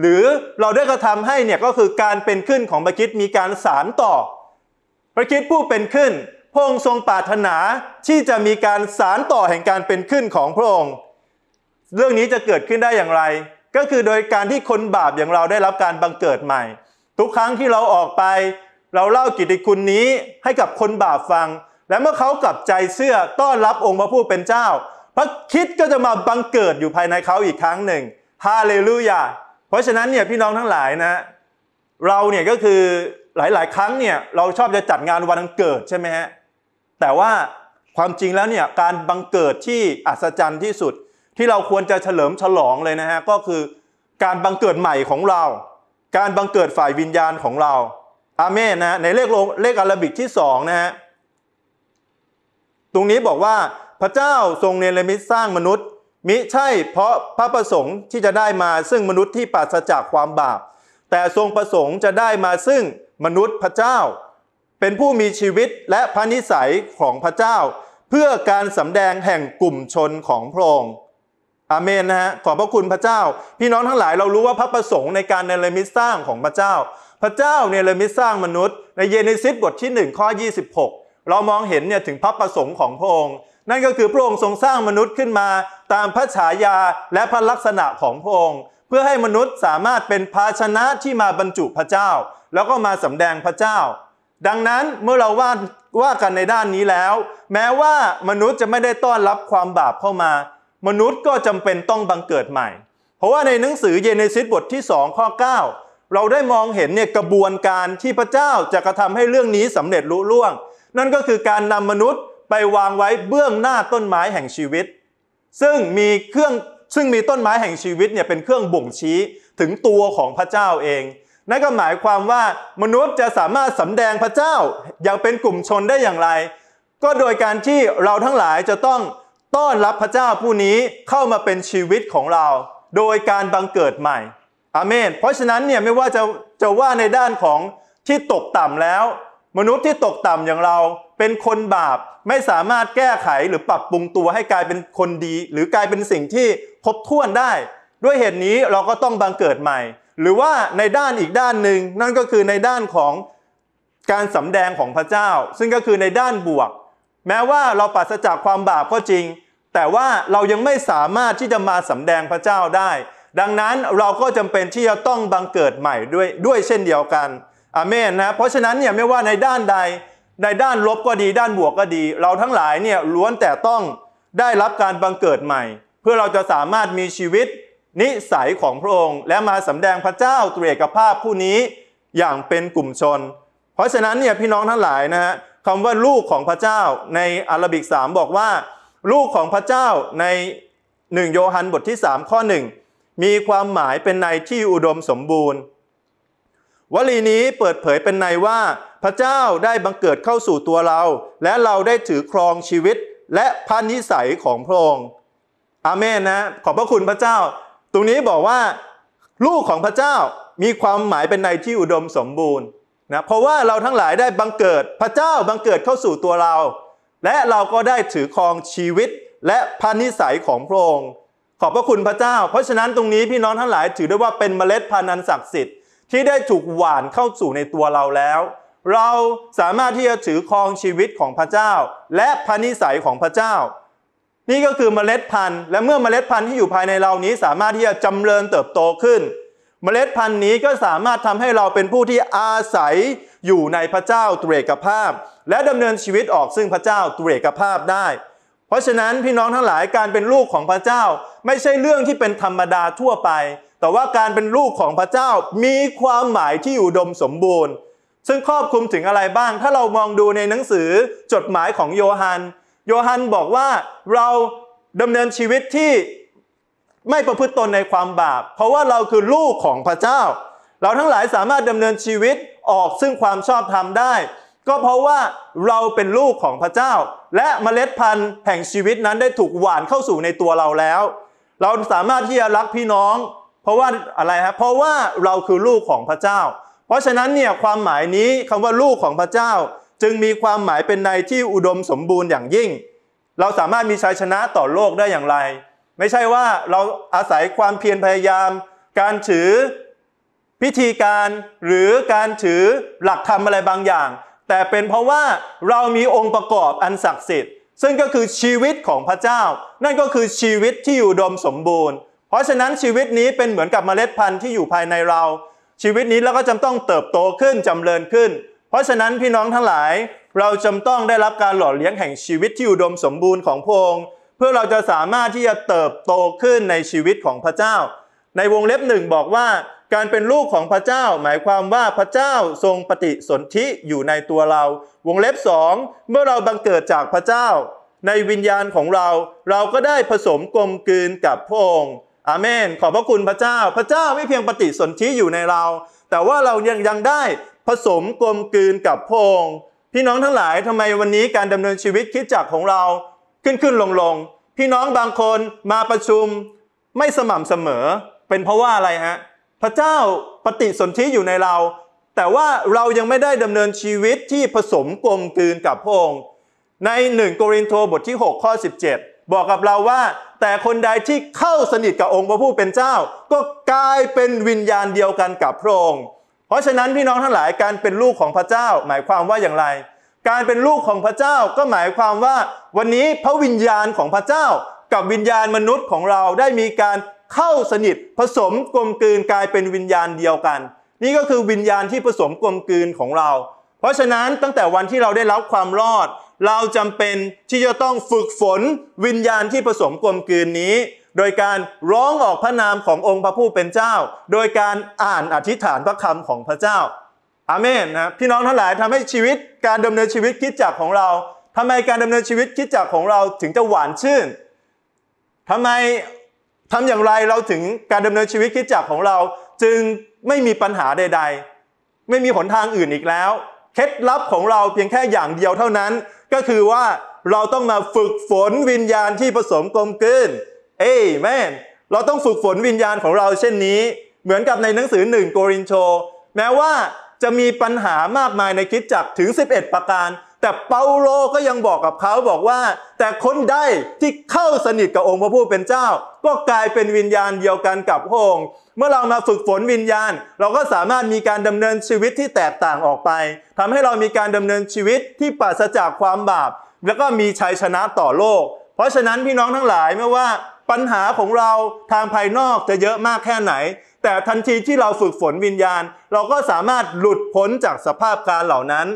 หรือเราได้กระทำให้เนี่ยก็คือการเป็นขึ้นของพระคิดมีการสารต่อพระคิดผู้เป็นขึ้นพระองค์ทรงปรารถนาที่จะมีการสารต่อแห่งการเป็นขึ้นของพระองค์เรื่องนี้จะเกิดขึ้นได้อย่างไร ก็คือโดยการที่คนบาปอย่างเราได้รับการบังเกิดใหม่ ทุกครั้งที่เราออกไป เราเล่ากิตติคุณนี้ให้กับคนบาปฟัง และเมื่อเขากลับใจเชื่อต้อนรับองค์พระผู้เป็นเจ้า พระคิดก็จะมาบังเกิดอยู่ภายในเขาอีกครั้งหนึ่งฮาเลลูยาเพราะฉะนั้นเนี่ยพี่น้องทั้งหลายนะเราเนี่ยก็คือหลายๆครั้งเนี่ยเราชอบจะจัดงานวันเกิดใช่ไหมฮะแต่ว่าความจริงแล้วเนี่ยการบังเกิดที่อัศจรรย์ที่สุดที่เราควรจะเฉลิมฉลองเลยนะฮะ ก็คือ การบังเกิดใหม่ของเรา การบังเกิดฝ่ายวิญญาณของเราอาเมนนะ ในเลขโเลขอารบิกที่2นะฮะ ตรงนี้บอกว่าพระเจ้าทรงเนรมิตสร้างมนุษย์ มิใช่เพราะพระประสงค์ที่จะได้มา ซึ่งมนุษย์ที่ปราศจากความบาป แต่ทรงประสงค์จะได้มาซึ่งมนุษย์พระเจ้า เป็นผู้มีชีวิตและพระนิสัยของพระเจ้า เพื่อการสำแดงแห่งกลุ่มชนของพระองค์อาเมนนะฮะขอบพระคุณพระเจ้า พี่น้องทั้งหลายเรารู้ว่าพระประสงค์ในการเนรมิตสร้างของพระเจ้า พระเจ้าเนรมิตสร้างมนุษย์ ในเยเนซิสบทที่1ข้อ26 เรามองเห็นเนี่ยถึงพระประสงค์ของพระองค์ นั่นก็คือพระองค์ทรงสร้างมนุษย์ขึ้นมาตามพระฉายาและพระลักษณะของพระองค์ เพื่อให้มนุษย์สามารถเป็นภาชนะที่มาบรรจุพระเจ้า แล้วก็มาสำแดงพระเจ้า ดังนั้นเมื่อเราว่าว่ากันในด้านนี้แล้ว แม้ว่ามนุษย์จะไม่ได้ต้อนรับความบาปเข้ามามนุษย์ก็จำเป็นต้องบังเกิดใหม่ เพราะว่าในหนังสือเยเนซิสบทที่2ข้อ9 เราได้มองเห็นเนี่ยกระบวนการที่พระเจ้าจะกระทำให้เรื่องนี้สำเร็จลุล่วง นั่นก็คือการนำมนุษย์ไปวางไว้เบื้องหน้าต้นไม้แห่งชีวิต ซึ่งมีเครื่องซึ่งมีต้นไม้แห่งชีวิตเนี่ยเป็นเครื่องบ่งชี้ถึงตัวของพระเจ้าเองนั่นก็หมายความว่ามนุษย์จะสามารถสาแดงพระเจ้าอย่างเป็นกลุ่มชนได้อย่างไร ก็โดยการที่เราทั้งหลายจะต้องต้อนรับพระเจ้าผู้นี้เข้ามาเป็นชีวิตของเรา โดยการบังเกิดใหม่ อเมน เพราะฉะนั้นเนี่ยไม่ว่าจะจะว่าในด้านของที่ตกต่ำแล้ว มนุษย์ที่ตกต่ำอย่างเราเป็นคนบาปไม่สามารถแก้ไขหรือปรับปรุงตัวให้กลายเป็นคนดี หรือกลายเป็นสิ่งที่ครบถ้วนได้ ด้วยเหตุนี้เราก็ต้องบังเกิดใหม่ หรือว่าในด้านอีกด้านหนึ่งนั่นก็คือในด้านของการสำแดงของพระเจ้า ซึ่งก็คือในด้านบวกแม้ว่าเราปราศจากความบาปก็จริง แต่ว่าเรายังไม่สามารถที่จะมาสาแดงพระเจ้าได้ ดังนั้นเราก็จำเป็นที่จะต้องบังเกิดใหม่ด้วยด้วยเช่นเดียวกันอเมนนะ เพราะฉะนั้นเนี่ยไม่ว่าในด้านใด ในด้านลบก็ดี ด้านบวกก็ดี เราทั้งหลายเนี่ยล้วนแต่ต้องได้รับการบังเกิดใหม่ เพื่อเราจะสามารถมีชีวิตนิสัยของพระองค์ และมาสาแดงพระเจ้าตรีเอกภาพผู้นี้อย่างเป็นกลุ่มชน เพราะฉะนั้นเนี่ยพี่น้องทั้งหลายนะฮะคำว่าลูกของพระเจ้าในอารบิก3บอกว่า ลูกของพระเจ้าใน1โยฮันบทที่3ข้อ1มีความหมายเป็นในที่อุดมสมบูรณ์ วลีนี้เปิดเผยเป็นในว่าพระเจ้าได้บังเกิดเข้าสู่ตัวเรา และเราได้ถือครองชีวิตและพันนิสัยของพระองค์อาเมนนะขอบพระคุณพระเจ้า ตรงนี้บอกว่า ลูกของพระเจ้ามีความหมายเป็นในที่อุดมสมบูรณ์นะเพราะว่าเราทั้งหลายได้บังเกิดพระเจ้าบังเกิดเข้าสู่ตัวเรา และเราก็ได้ถือครองชีวิตและพันนิสัยของพระองค์ขอบพระคุณพระเจ้า เพราะฉะนั้นตรงนี้พี่น้องทั้งหลายถือได้ว่าเป็นเมล็ดพันธุ์นันศักดิ์สิทธิ์ที่ได้ถูกหว่านเข้าสู่ในตัวเราแล้ว เราสามารถที่จะถือครองชีวิตของพระเจ้า และพันนิสัยของพระเจ้า นี่ก็คือเมล็ดพันธุ์และเมื่อเมล็ดพันธุ์ที่อยู่ภายในเรานี้สามารถที่จะจำเริญเติบโตขึ้นเมล็ดพันธุ์นี้ก็สามารถทำให้เราเป็นผู้ที่อาศัยอยู่ในพระเจ้าตรเอกภาพ และดำเนินชีวิตออกซึ่งพระเจ้าตรเอกภาพได้ เพราะฉะนั้นพี่น้องทั้งหลายการเป็นลูกของพระเจ้าไม่ใช่เรื่องที่เป็นธรรมดาทั่วไป แต่ว่าการเป็นลูกของพระเจ้ามีความหมายที่อุดมสมบูรณ์ ซึ่งครอบคลุมถึงอะไรบ้าง ถ้าเรามองดูในหนังสือจดหมายของโยฮันโยฮันบอกว่าเราดำเนินชีวิตที่ไม่ประพฤติตนในความบาปเพราะว่าเราคือลูกของพระเจ้า เราทั้งหลายสามารถดำเนินชีวิตออกซึ่งความชอบธรรมได้ ก็เพราะว่าเราเป็นลูกของพระเจ้า และเมล็ดพันธุ์แห่งชีวิตนั้นได้ถูกหว่านเข้าสู่ในตัวเราแล้ว เราสามารถที่จะรักพี่น้อง เพราะว่าอะไรฮะเพราะว่าเราคือลูกของพระเจ้า เพราะฉะนั้นเนี่ยความหมายนี้คำว่าลูกของพระเจ้า จึงมีความหมายเป็นในที่อุดมสมบูรณ์อย่างยิ่ง เราสามารถมีชัยชนะต่อโลกได้อย่างไรไม่ใช่ว่าเราอาศัยความเพียรพยายาม การถือพิธีการหรือการถือหลักธรรมอะไรบางอย่าง แต่เป็นเพราะว่าเรามีองค์ประกอบอันศักดิ์สิทธิ์ ซึ่งก็คือชีวิตของพระเจ้า นั่นก็คือชีวิตที่อยู่ดมสมบูรณ์ เพราะฉะนั้นชีวิตนี้เป็นเหมือนกับเมล็ดพันธุ์ที่อยู่ภายในเรา ชีวิตนี้เราก็จำต้องเติบโตขึ้นจำเริญขึ้น เพราะฉะนั้นพี่น้องทั้งหลายเราจำต้องได้รับการหล่อเลี้ยงแห่งชีวิตที่อุดมสมบูรณ์ของพระองค์พื่อเราจะสามารถที่จะเติบโตขึ้นในชีวิตของพระเจ้า ในวงเล็บหนึ่งบอกว่า การเป็นลูกของพระเจ้าหมายความว่าพระเจ้าทรงปฏิสนธิอยู่ในตัวเรา วงเล็บสองเมื่อเราบังเกิดจากพระเจ้า ในวิญญาณของเรา เราก็ได้ผสมกลมกลืนกับพระองค์อาเมน ขอบพระคุณพระเจ้าพระเจ้าไม่เพียงปฏิสนธิอยู่ในเรา แต่ว่าเรายังยังได้ผสมกลมกลืนกับพระองค์พี่น้องทั้งหลายทำไมวันนี้การดำเนินชีวิตคิดจักของเราขึ้นขึ้นลงลงพี่น้องบางคนมาประชุมไม่สม่ำเสมอเป็นเพราะว่าอะไรฮะ พระเจ้าปฏิสนธิอยู่ในเรา แต่ว่าเรายังไม่ได้ดำเนินชีวิตที่ผสมกลมกลืนกับพระองค์ในหนึ่งโครินธ์บทที่ 6 ข้อ 17 บอกกับเราว่า แต่คนใดที่เข้าสนิทกับองค์พระผู้เป็นเจ้า ก็กลายเป็นวิญญาณเดียวกันกับพระองค์ เพราะฉะนั้นพี่น้องทั้งหลายการเป็นลูกของพระเจ้าหมายความว่าอย่างไรการเป็นลูกของพระเจ้าก็หมายความว่าวันนี้พระวิญญาณของพระเจ้ากับวิญญาณมนุษย์ของเราได้มีการเข้าสนิทผสมกลมกลืนกลายเป็นวิญญาณเดียวกัน นี่ก็คือวิญญาณที่ผสมกลมกลืนของเรา เพราะฉะนั้นตั้งแต่วันที่เราได้รับความรอด เราจำเป็นที่จะต้องฝึกฝนวิญญาณที่ผสมกลมกลืนนี้ โดยการร้องออกพระนามขององค์พระผู้เป็นเจ้า โดยการอ่านอธิษฐานพระคำของพระเจ้าอาเมนนะพี่น้องทั้งหลายทำให้ชีวิตการดำเนินชีวิตคิดจักของเรา ทำไมการดำเนินชีวิตคิดจักของเราถึงจะหวานชื่น ทำไมทำอย่างไรเราถึงการดำเนินชีวิตคิดจักของเรา จึงไม่มีปัญหาใด ๆ ไม่มีหนทางอื่นอีกแล้ว เคล็ดลับของเราเพียงแค่อย่างเดียวเท่านั้น ก็คือว่า เราต้องมาฝึกฝนวิญญาณที่ผสมกลมกลืนเอ้แม่ เราต้องฝึกฝนวิญญาณของเราเช่นนี้ เหมือนกับในหนังสือหนึ่งโกรินโช แม้ว่าจะมีปัญหามากมายในคิดจักถึง 11 ประการ แต่เปาโลก็ยังบอกกับเขาบอกว่า แต่คนใดที่เข้าสนิทกับองค์พระผู้เป็นเจ้า ก็กลายเป็นวิญญาณเดียวกันกับพระองค์เมื่อเรามาฝึกฝนวิญญาณ เราก็สามารถมีการดำเนินชีวิตที่แตกต่างออกไป ทำให้เรามีการดำเนินชีวิตที่ปราศจากความบาป แล้วก็มีชัยชนะต่อโลก เพราะฉะนั้นพี่น้องทั้งหลายไม่ว่า ปัญหาของเราทางภายนอกจะเยอะมากแค่ไหนแต่ทันทีที่เราฝึกฝนวิญญาณ เราก็สามารถหลุดพ้นจากสภาพการเหล่านั้น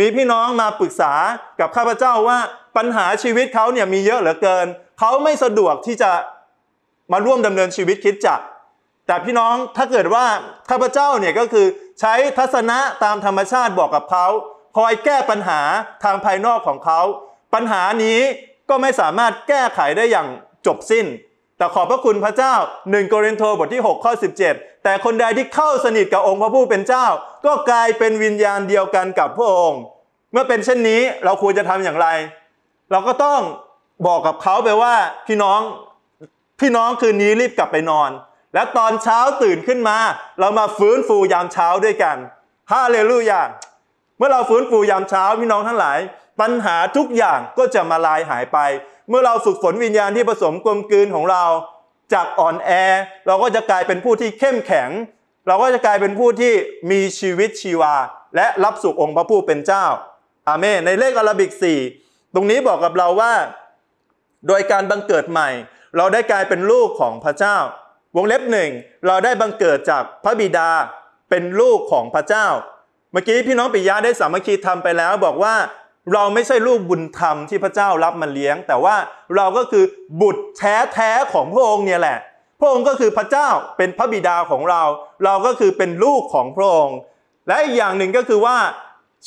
มีพี่น้องมาปรึกษากับข้าพเจ้าว่าปัญหาชีวิตเขาเนี่ยมีเยอะเหลือเกิน เขาไม่สะดวกที่จะมาร่วมดำเนินชีวิตคิดจัก แต่พี่น้องถ้าเกิดว่าข้าพเจ้าเนี่ยก็คือใช้ทัศนะตามธรรมชาติบอกกับเขาคอยแก้ปัญหาทางภายนอกของเขาปัญหานี้ก็ไม่สามารถแก้ไขได้อย่างจบสิ้นแต่ขอบพระคุณพระเจ้า 1โกรินโทบทที่ 6 ข้อ 17 แต่คนใดที่เข้าสนิทกับองค์พระผู้เป็นเจ้า ก็กลายเป็นวิญญาณเดียวกันกับพระองค์ เมื่อเป็นเช่นนี้เราควรจะทำอย่างไร เราก็ต้องบอกกับเขาไปว่าพี่น้องพี่น้องคืนนี้รีบกลับไปนอน และตอนเช้าตื่นขึ้นมาเรามาฟื้นฟูยามเช้าด้วยกันฮาเลลูยาเมื่อเราฟื้นฟูยามเช้าพี่น้องทั้งหลายปัญหาทุกอย่างก็จะมาลายหายไป เมื่อเราฝึกฝนวิญญาณที่ผสมกลมกลืนของเรา จากอ่อนแอ เราก็จะกลายเป็นผู้ที่เข้มแข็ง เราก็จะกลายเป็นผู้ที่มีชีวิตชีวา และรับสุของค์พระผู้เป็นเจ้า อาเมน ในเลขอารบิก4ตรงนี้บอกกับเราว่า โดยการบังเกิดใหม่ เราได้กลายเป็นลูกของพระเจ้า วงเล็บหนึ่งเราได้บังเกิดจากพระบิดาเป็นลูกของพระเจ้า เมื่อกี้พี่น้องปิยะได้สามัคคีทำไปแล้ว บอกว่าเราไม่ใช่ลูกบุญธรรมที่พระเจ้ารับมาเลี้ยง แต่ว่าเราก็คือบุตรแท้ๆของพระองค์เนี่ยแหละ พระองค์ก็คือพระเจ้าเป็นพระบิดาของเรา เราก็คือเป็นลูกของพระองค์และอีกอย่างหนึ่งก็คือว่า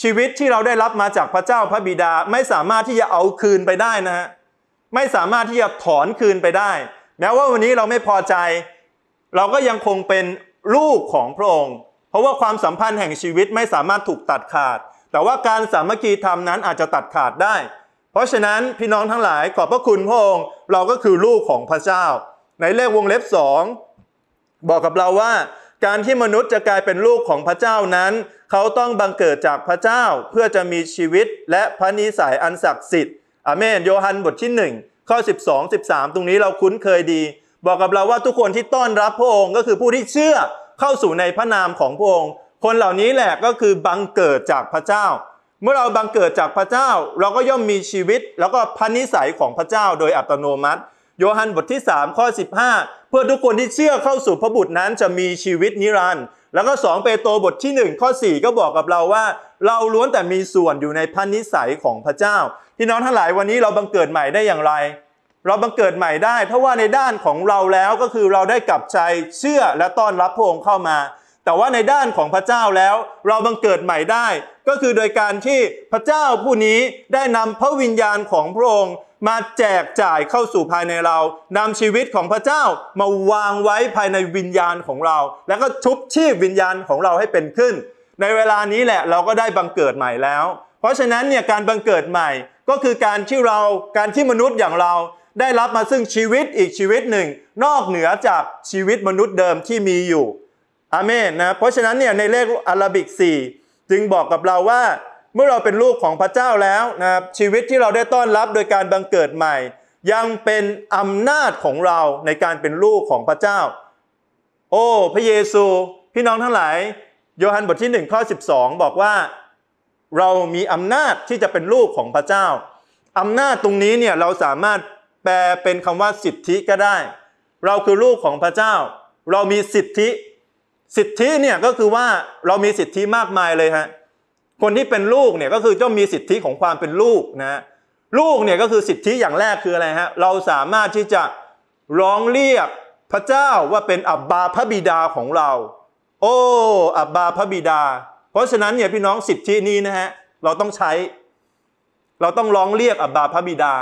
ชีวิตที่เราได้รับมาจากพระเจ้าพระบิดาไม่สามารถที่จะเอาคืนไปได้นะฮะไม่สามารถที่จะถอนคืนไปได้แม้ว่าวันนี้เราไม่พอใจ เราก็ยังคงเป็นลูกของพระองค์ เพราะว่าความสัมพันธ์แห่งชีวิตไม่สามารถถูกตัดขาดแต่ว่าการสามัคคีธรรมนั้นอาจจะตัดขาดได้ เพราะฉะนั้นพี่น้องทั้งหลายขอบพระคุณพระองค์ เราก็คือลูกของพระเจ้า ในเลขวงเล็บสองบอกกับเราว่า การที่มนุษย์จะกลายเป็นลูกของพระเจ้านั้น เขาต้องบังเกิดจากพระเจ้าเพื่อจะมีชีวิตและพระนิสัยอันศักดิ์สิทธิ์อเมนโยฮัน บทที่ 1 ข้อ 12 13 ตรงนี้เราคุ้นเคยดี บอกกับเราว่าทุกคนที่ต้อนรับพระองค์ก็คือผู้ที่เชื่อเข้าสู่ในพระนามของพระองค์คนเหล่านี้แหละก็คือบังเกิดจากพระเจ้า เมื่อเราบังเกิดจากพระเจ้าเราก็ย่อมมีชีวิตแล้วก็พันนิสัยของพระเจ้าโดยอัตโนมัติ โยฮันบทที่ 3 ข้อ 15 เพื่อทุกคนที่เชื่อเข้าสู่พระบุตรนั้นจะมีชีวิตนิรันดร์แล้วก็2เปโตรบทที่1ข้อ 4 ก็บอกกับเราว่า เราล้วนแต่มีส่วนอยู่ในพันนิสัยของพระเจ้าพี่น้องทั้งหลายวันนี้เราบังเกิดใหม่ได้อย่างไร เราบังเกิดใหม่ได้ เพราะว่าในด้านของเราแล้วก็คือเราได้กลับใจเชื่อและต้อนรับพระองค์เข้ามาแต่ว่าในด้านของพระเจ้าแล้วเราบังเกิดใหม่ได้ ก็คือโดยการที่พระเจ้าผู้นี้ได้นำพระวิญญาณของพระองค์มาแจกจ่ายเข้าสู่ภายในเรานำชีวิตของพระเจ้ามาวางไว้ภายในวิญญาณของเรา แล้วก็ชุบชีพวิญญาณของเราให้เป็นขึ้น ในเวลานี้แหละเราก็ได้บังเกิดใหม่แล้ว เพราะฉะนั้นเนี่ยการบังเกิดใหม่ก็คือการที่เราการที่มนุษย์อย่างเรา ได้รับมาซึ่งชีวิตอีกชีวิตหนึ่ง นอกเหนือจากชีวิตมนุษย์เดิมที่มีอยู่อาเมนนะ เพราะฉะนั้นเนี่ยในเลขอาราบิก 4 จึงบอกกับเราว่าเมื่อเราเป็นลูกของพระเจ้าแล้วนะครับชีวิตที่เราได้ต้อนรับโดยการบังเกิดใหม่ ยังเป็นอำนาจของเราในการเป็นลูกของพระเจ้า โอ้พระเยซู พี่น้องทั้งหลายโยฮันบทที่1ข้อ12 บอกว่า เรามีอำนาจที่จะเป็นลูกของพระเจ้าอำนาจตรงนี้เนี่ยเราสามารถแปลเป็นคำว่าสิทธิก็ได้ เราคือลูกของพระเจ้า เรามีสิทธิสิทธิเนี่ยก็คือว่าเรามีสิทธิมากมายเลยฮะคนที่เป็นลูกเนี่ยก็คือต้องมีสิทธิของความเป็นลูกนะฮะลูกเนี่ยก็คือสิทธิอย่างแรกคืออะไรฮะเราสามารถที่จะร้องเรียกพระเจ้าว่าเป็นอับบาพระบิดาของเรา โอ้ อับบาพระบิดา เพราะฉะนั้นเนี่ยพี่น้องสิทธินี้นะฮะเราต้องใช้ เราต้องร้องเรียกอับบาพระบิดา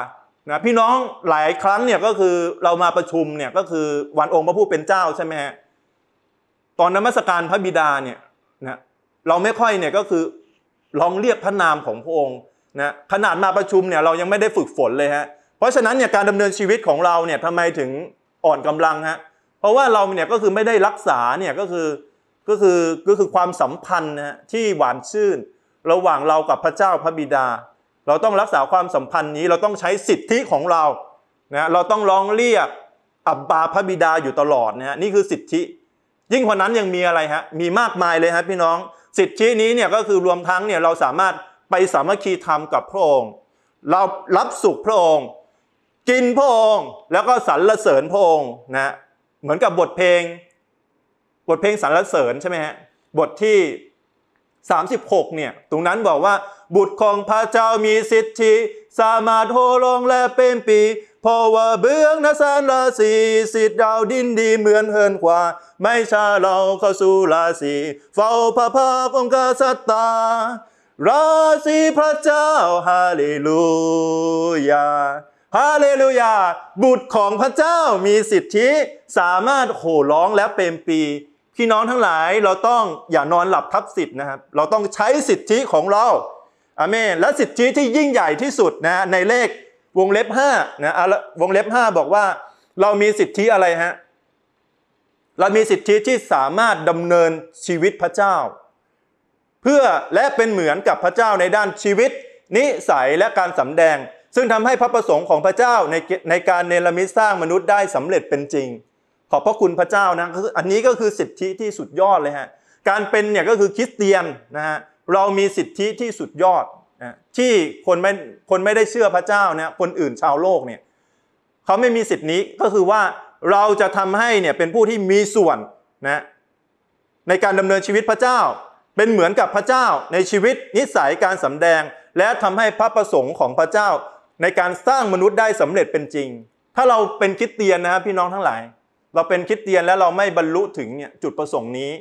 นะพี่น้องหลายครั้งเนี่ยก็คือเรามาประชุมเนี่ยก็คือวันองค์พระผู้เป็นเจ้าใช่ไหมฮะตอนนมัสการพระบิดาเนี่ยนะเราไม่ค่อยเนี่ยก็คือลองเรียกพระนามของพระองค์นะขนาดมาประชุมเนี่ยเรายังไม่ได้ฝึกฝนเลยฮะเพราะฉะนั้นเนี่ยการดำเนินชีวิตของเราเนี่ยทำไมถึงอ่อนกำลังฮะเพราะว่าเราเนี่ยก็คือไม่ได้รักษาเนี่ยก็คือก็คือก็คือความสัมพันธ์นะที่หวานชื่น ระหว่างเรากับพระเจ้าพระบิดา เราต้องรักษาความสัมพันธ์นี้เราต้องใช้สิทธิของเรานะเราต้องร้องเรียกอับบาพระบิดาอยู่ตลอดนะฮะนี่คือสิทธิยิ่งกว่านั้นยังมีอะไรฮะ มีมากมายเลยฮะพี่น้อง สิทธินี้เนี่ยก็คือรวมทั้งเนี่ยเราสามารถไปสามัคคีธรรมกับพระองค์เรารับสุขพระองค์กินพระองค์แล้วก็สรรเสริญพระองค์นะเหมือนกับบทเพลงบทเพลงสรรเสริญใช่ไหมฮะ บทที่ 36เนี่ยตรงนั้นบอกว่าบุตรของพระเจ้ามีสิทธิ สามารถโหลงและเป็นปีพราะว่าเบื้องนาสานราศีสิทธิ์ดาวดินดีเหมือนเฮินกว่า ไม่ชาเราเข้าสู่ราศีเฝ้าพระพาคองค์กษัตาราศีพระเจ้าฮาเลลูยาฮาเลลูยาบุตรของพระเจ้ามีสิทธิสามารถโห่ร้องและเป็นปีพี่น้องทั้งหลายเราต้องอย่านอนหลับทับสิทธิ์นะครับเราต้องใช้สิทธิของเราอเมนและสิทธิที่ยิ่งใหญ่ที่สุดนะในเลขวงเล็บห้านะวงเล็บห้าบอกว่าเรามีสิทธิอะไรฮะเรามีสิทธิที่สามารถดำเนินชีวิตพระเจ้า เพื่อและเป็นเหมือนกับพระเจ้าในด้านชีวิตนิสัยและการสำแดง ซึ่งทำให้พระประสงค์ของพระเจ้าในในการเนรมิตสร้างมนุษย์ได้สำเร็จเป็นจริง ขอบพระคุณพระเจ้านะอันนี้ก็คือสิทธิที่สุดยอดเลยฮะการเป็นเนี่ยก็คือคริสเตียนนะฮะเรามีสิทธิที่สุดยอดนะที่คนไม่คนไม่ได้เชื่อพระเจ้าเนี่ย คนอื่นชาวโลกเนี่ยเขาไม่มีสิทธินี้ ก็คือว่าเราจะทำให้เนี่ยเป็นผู้ที่มีส่วนนะในการดำเนินชีวิตพระเจ้า เป็นเหมือนกับพระเจ้าในชีวิตนิสัยการสำแดง และทำให้พระประสงค์ของพระเจ้า ในการสร้างมนุษย์ได้สำเร็จเป็นจริง ถ้าเราเป็นคิดเตียนนะครับพี่น้องทั้งหลาย เราเป็นคิดเตียนและเราไม่บรรลุถึงเนี่ยจุดประสงค์นี้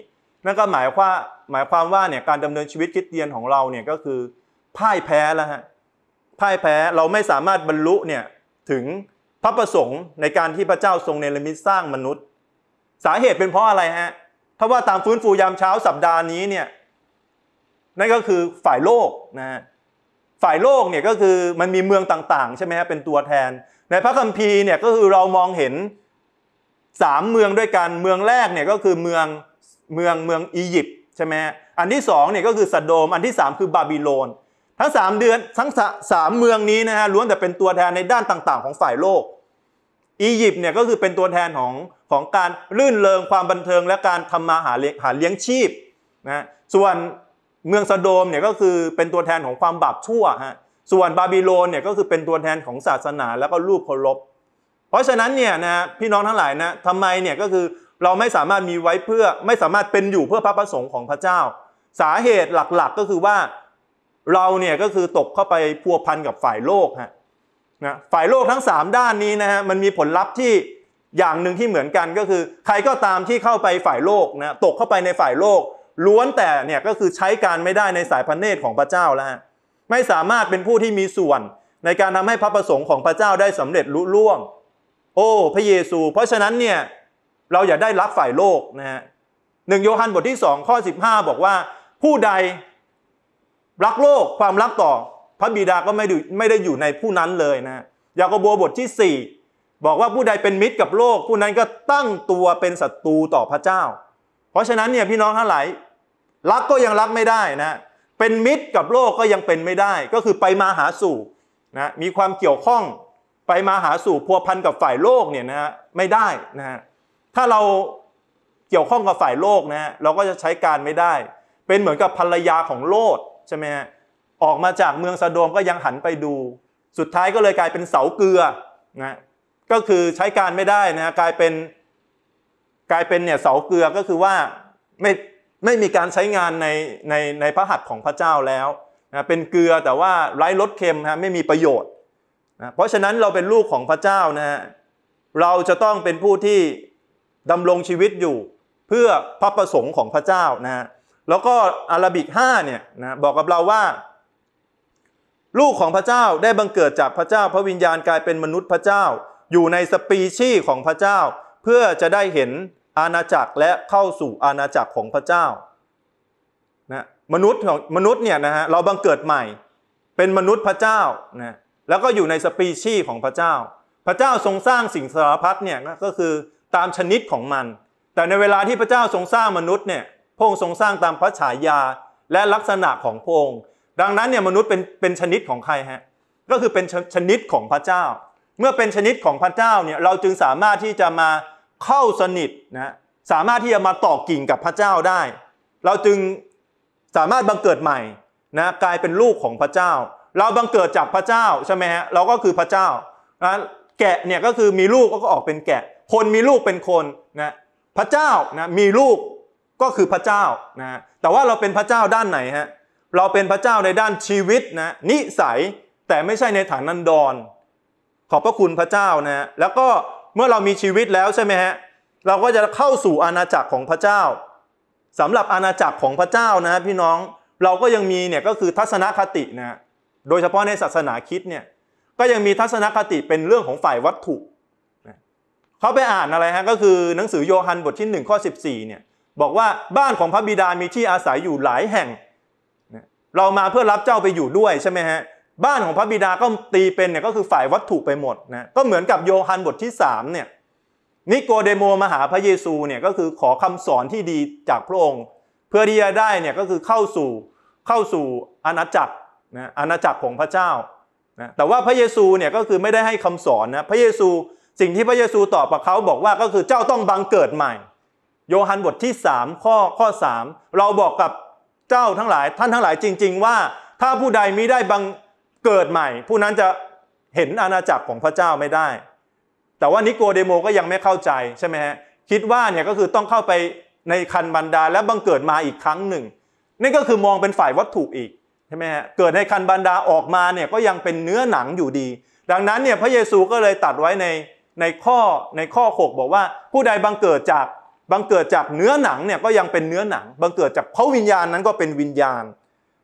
นั่นก็หมายว่าหมายความว่าเนี่ยการดำเนินชีวิตคิดเตียนของเราเนี่ยก็คือพ่ายแพ้แล้วฮะ พ่ายแพ้เราไม่สามารถบรรลุเนี่ยถึงพระประสงค์ในการที่พระเจ้าทรงเนรมิตสร้างมนุษย์ สาเหตุเป็นเพราะอะไรฮะถ้าว่าตามฟื้นฟูยามเช้าสัปดาห์นี้เนี่ยนั่นก็คือฝ่ายโลกนะฮะฝ่ายโลกเนี่ยก็คือมันมีเมืองต่างๆ ใช่ไหมฮะเป็นตัวแทน ในพระคัมภีร์เนี่ยก็คือเรามองเห็นสามเมืองด้วยกันเมืองแรกเนี่ยก็คือเมืองเมืองเมืองอียิปต์ใช่ไหมอันที่สองเนี่ยก็คือสโดมอันที่สามคือบาบิโลนทั้ง3เดือนทั้งสามเมืองนี้นะฮะล้วนแต่เป็นตัวแทนในด้านต่างๆ ของฝ่ายโลกอียิปต์เนี่ยก็คือเป็นตัวแทนของของการรื่นเริงความบันเทิงและการทำมาหาเลี้ยงหาเลี้ยงชีพนะส่วนเมืองสะโดมเนี่ยก็คือเป็นตัวแทนของความบาปชั่วฮะส่วนบาบิโลนเนี่ยก็คือเป็นตัวแทนของศาสนาแล้วก็รูปเคารพ เพราะฉะนั้นเนี่ยนะพี่น้องทั้งหลายนะทำไมเนี่ยก็คือเราไม่สามารถมีไว้เพื่อไม่สามารถเป็นอยู่เพื่อพระประสงค์ของพระเจ้า สาเหตุหลักๆก็คือว่าเราเนี่ยก็คือตกเข้าไปพัวพันกับฝ่ายโลกฮะนะฝ่ายโลกทั้ง 3 ด้านนี้นะฮะมันมีผลลัพธ์ที่อย่างหนึ่งที่เหมือนกันก็คือ ใครก็ตามที่เข้าไปฝ่ายโลกนะตกเข้าไปในฝ่ายโลก ล้วนแต่เนี่ยก็คือใช้การไม่ได้ในสายพันเนตรของพระเจ้าแล้วฮะไม่สามารถเป็นผู้ที่มีส่วนในการทำให้พระประสงค์ของพระเจ้าได้สำเร็จลุล่วง โอ้พระเยซู เพราะฉะนั้นเนี่ยเราอย่าได้รับฝ่ายโลกนะฮะหนึ่งโยฮันบทที่2ข้อ15 บอกว่า ผู้ใดรักโลกความรักต่อพระบิดาก็ไม่ไม่ได้อยู่ในผู้นั้นเลยนะยากโบบทที่ 4 บอกว่าผู้ใดเป็นมิตรกับโลก ผู้นั้นก็ตั้งตัวเป็นศัตรูต่อพระเจ้า เพราะฉะนั้นเนี่ยพี่น้องทั้งหลายรักก็ยังรักไม่ได้นะ เป็นมิตรกับโลกก็ยังเป็นไม่ได้ ก็คือไปมาหาสู่นะมีความเกี่ยวข้องไปมาหาสู่พัวพันกับฝ่ายโลกเนี่ยนะไม่ได้นะถ้าเราเกี่ยวข้องกับฝ่ายโลกนะเราก็จะใช้การไม่ได้ เป็นเหมือนกับภรรยาของโลดใช่ไหมฮะออกมาจากเมืองสะโดมก็ยังหันไปดู สุดท้ายก็เลยกลายเป็นเสาเกลือนะก็คือใช้การไม่ได้นะกลายเป็นกลายเป็นเนี่ยเสาเกลือก็คือว่าไม่ไม่มีการใช้งานในในในพระหัตถ์ของพระเจ้าแล้วนะเป็นเกลือแต่ว่าไร้รสเค็มฮะไม่มีประโยชน์นะเพราะฉะนั้นเราเป็นลูกของพระเจ้านะฮะเราจะต้องเป็นผู้ที่ดำรงชีวิตอยู่ เพื่อพระประสงค์ของพระเจ้านะฮะแล้วก็อาราบิก5เนี่ยนะบอกกับเราว่า ลูกของพระเจ้าได้บังเกิดจากพระเจ้า พระวิญญาณกลายเป็นมนุษย์พระเจ้า อยู่ในสปีชีของพระเจ้า เพื่อจะได้เห็นอาณาจักรและเข้าสู่อาณาจักรของพระเจ้านะมนุษย์ของมนุษย์เนี่ยนะฮะเราบังเกิดใหม่เป็นมนุษย์พระเจ้านะแล้วก็อยู่ในสปีชีของพระเจ้า พระเจ้าทรงสร้างสิ่งสารพัดเนี่ยก็คือตามชนิดของมัน แต่ในเวลาที่พระเจ้าทรงสร้างมนุษย์เนี่ยพระองค์ทรงสร้างตามพระฉายาและลักษณะของพระองค์ ดังนั้นเนี่ยมนุษย์เป็นเป็นชนิดของใครฮะก็คือเป็นชนิดของพระเจ้า เมื่อเป็นชนิดของพระเจ้าเนี่ยเราจึงสามารถที่จะมาเข้าสนิทนะสามารถที่จะมาต่อกิ่งกับพระเจ้าได้ เราจึงสามารถบังเกิดใหม่นะกลายเป็นลูกของพระเจ้า เราบังเกิดจากพระเจ้าใช่ไหมฮะเราก็คือพระเจ้านะแกะเนี่ยก็คือมีลูกก็ออกเป็นแกะ คนมีลูกเป็นคนนะพระเจ้านะมีลูกก็คือพระเจ้านะแต่ว่าเราเป็นพระเจ้าด้านไหนฮะ เราเป็นพระเจ้าในด้านชีวิตนะ นิสัย แต่ไม่ใช่ในฐานันดรขอบพระคุณพระเจ้านะแล้วก็เมื่อเรามีชีวิตแล้วใช่ไหมฮะ เราก็จะเข้าสู่อาณาจักรของพระเจ้า สำหรับอาณาจักรของพระเจ้านะพี่น้อง เราก็ยังมีเนี่ยก็คือทัศนคตินะโดยเฉพาะในศาสนาคิดเนี่ย ก็ยังมีทัศนคติเป็นเรื่องของฝ่ายวัตถุ เขาไปอ่านอะไรฮะ ก็คือหนังสือโยฮันบทที่1ข้อ14เนี่ยบอกว่าบ้านของพระบิดา มีที่อาศัยอยู่หลายแห่ง เรามาเพื่อรับเจ้าไปอยู่ด้วยใช่ไหมฮะ บ้านของพระบิดาก็ตีเป็นเนี่ยก็คือฝ่ายวัตถุไปหมดนะ ก็เหมือนกับโยฮันบทที่3เนี่ย นิโกเดโมมาหาพระเยซูเนี่ยก็คือขอคำสอนที่ดีจากพระองค์ เพื่อที่จะได้เนี่ยก็คือเข้าสู่เข้าสู่อาณาจักรนะอาณาจักรของพระเจ้านะแต่ว่าพระเยซูเนี่ยก็คือไม่ได้ให้คำสอนนะ พระเยซูสิ่งที่พระเยซูตอบกับเขาบอกว่าก็คือเจ้าต้องบังเกิดใหม่โยฮันบทที่3ข้อข้อ 3 เราบอกกับเจ้าทั้งหลายท่านทั้งหลายจริง ๆ ว่า ถ้าผู้ใดมิได้บังเกิดใหม่ ผู้นั้นจะเห็นอาณาจักรของพระเจ้าไม่ได้ แต่ว่านิโกเดโมก็ยังไม่เข้าใจใช่ไหมฮะคิดว่าเนี่ยก็คือต้องเข้าไปในคันบันดาและบังเกิดมาอีกครั้งหนึ่งนี่ก็คือมองเป็นฝ่ายวัตถุอีกใช่ไหมฮะเกิดในคันบันดาออกมาเนี่ยก็ยังเป็นเนื้อหนังอยู่ดี ดังนั้นเนี่ยพระเยซูก็เลยตัดไว้ในในข้อในข้อ 6 บอกว่าผู้ใดบังเกิดจากบังเกิดจากเนื้อหนังเนี่ยก็ยังเป็นเนื้อหนังบังเกิดจากพระวิญญาณนั้นก็เป็นวิญญาณ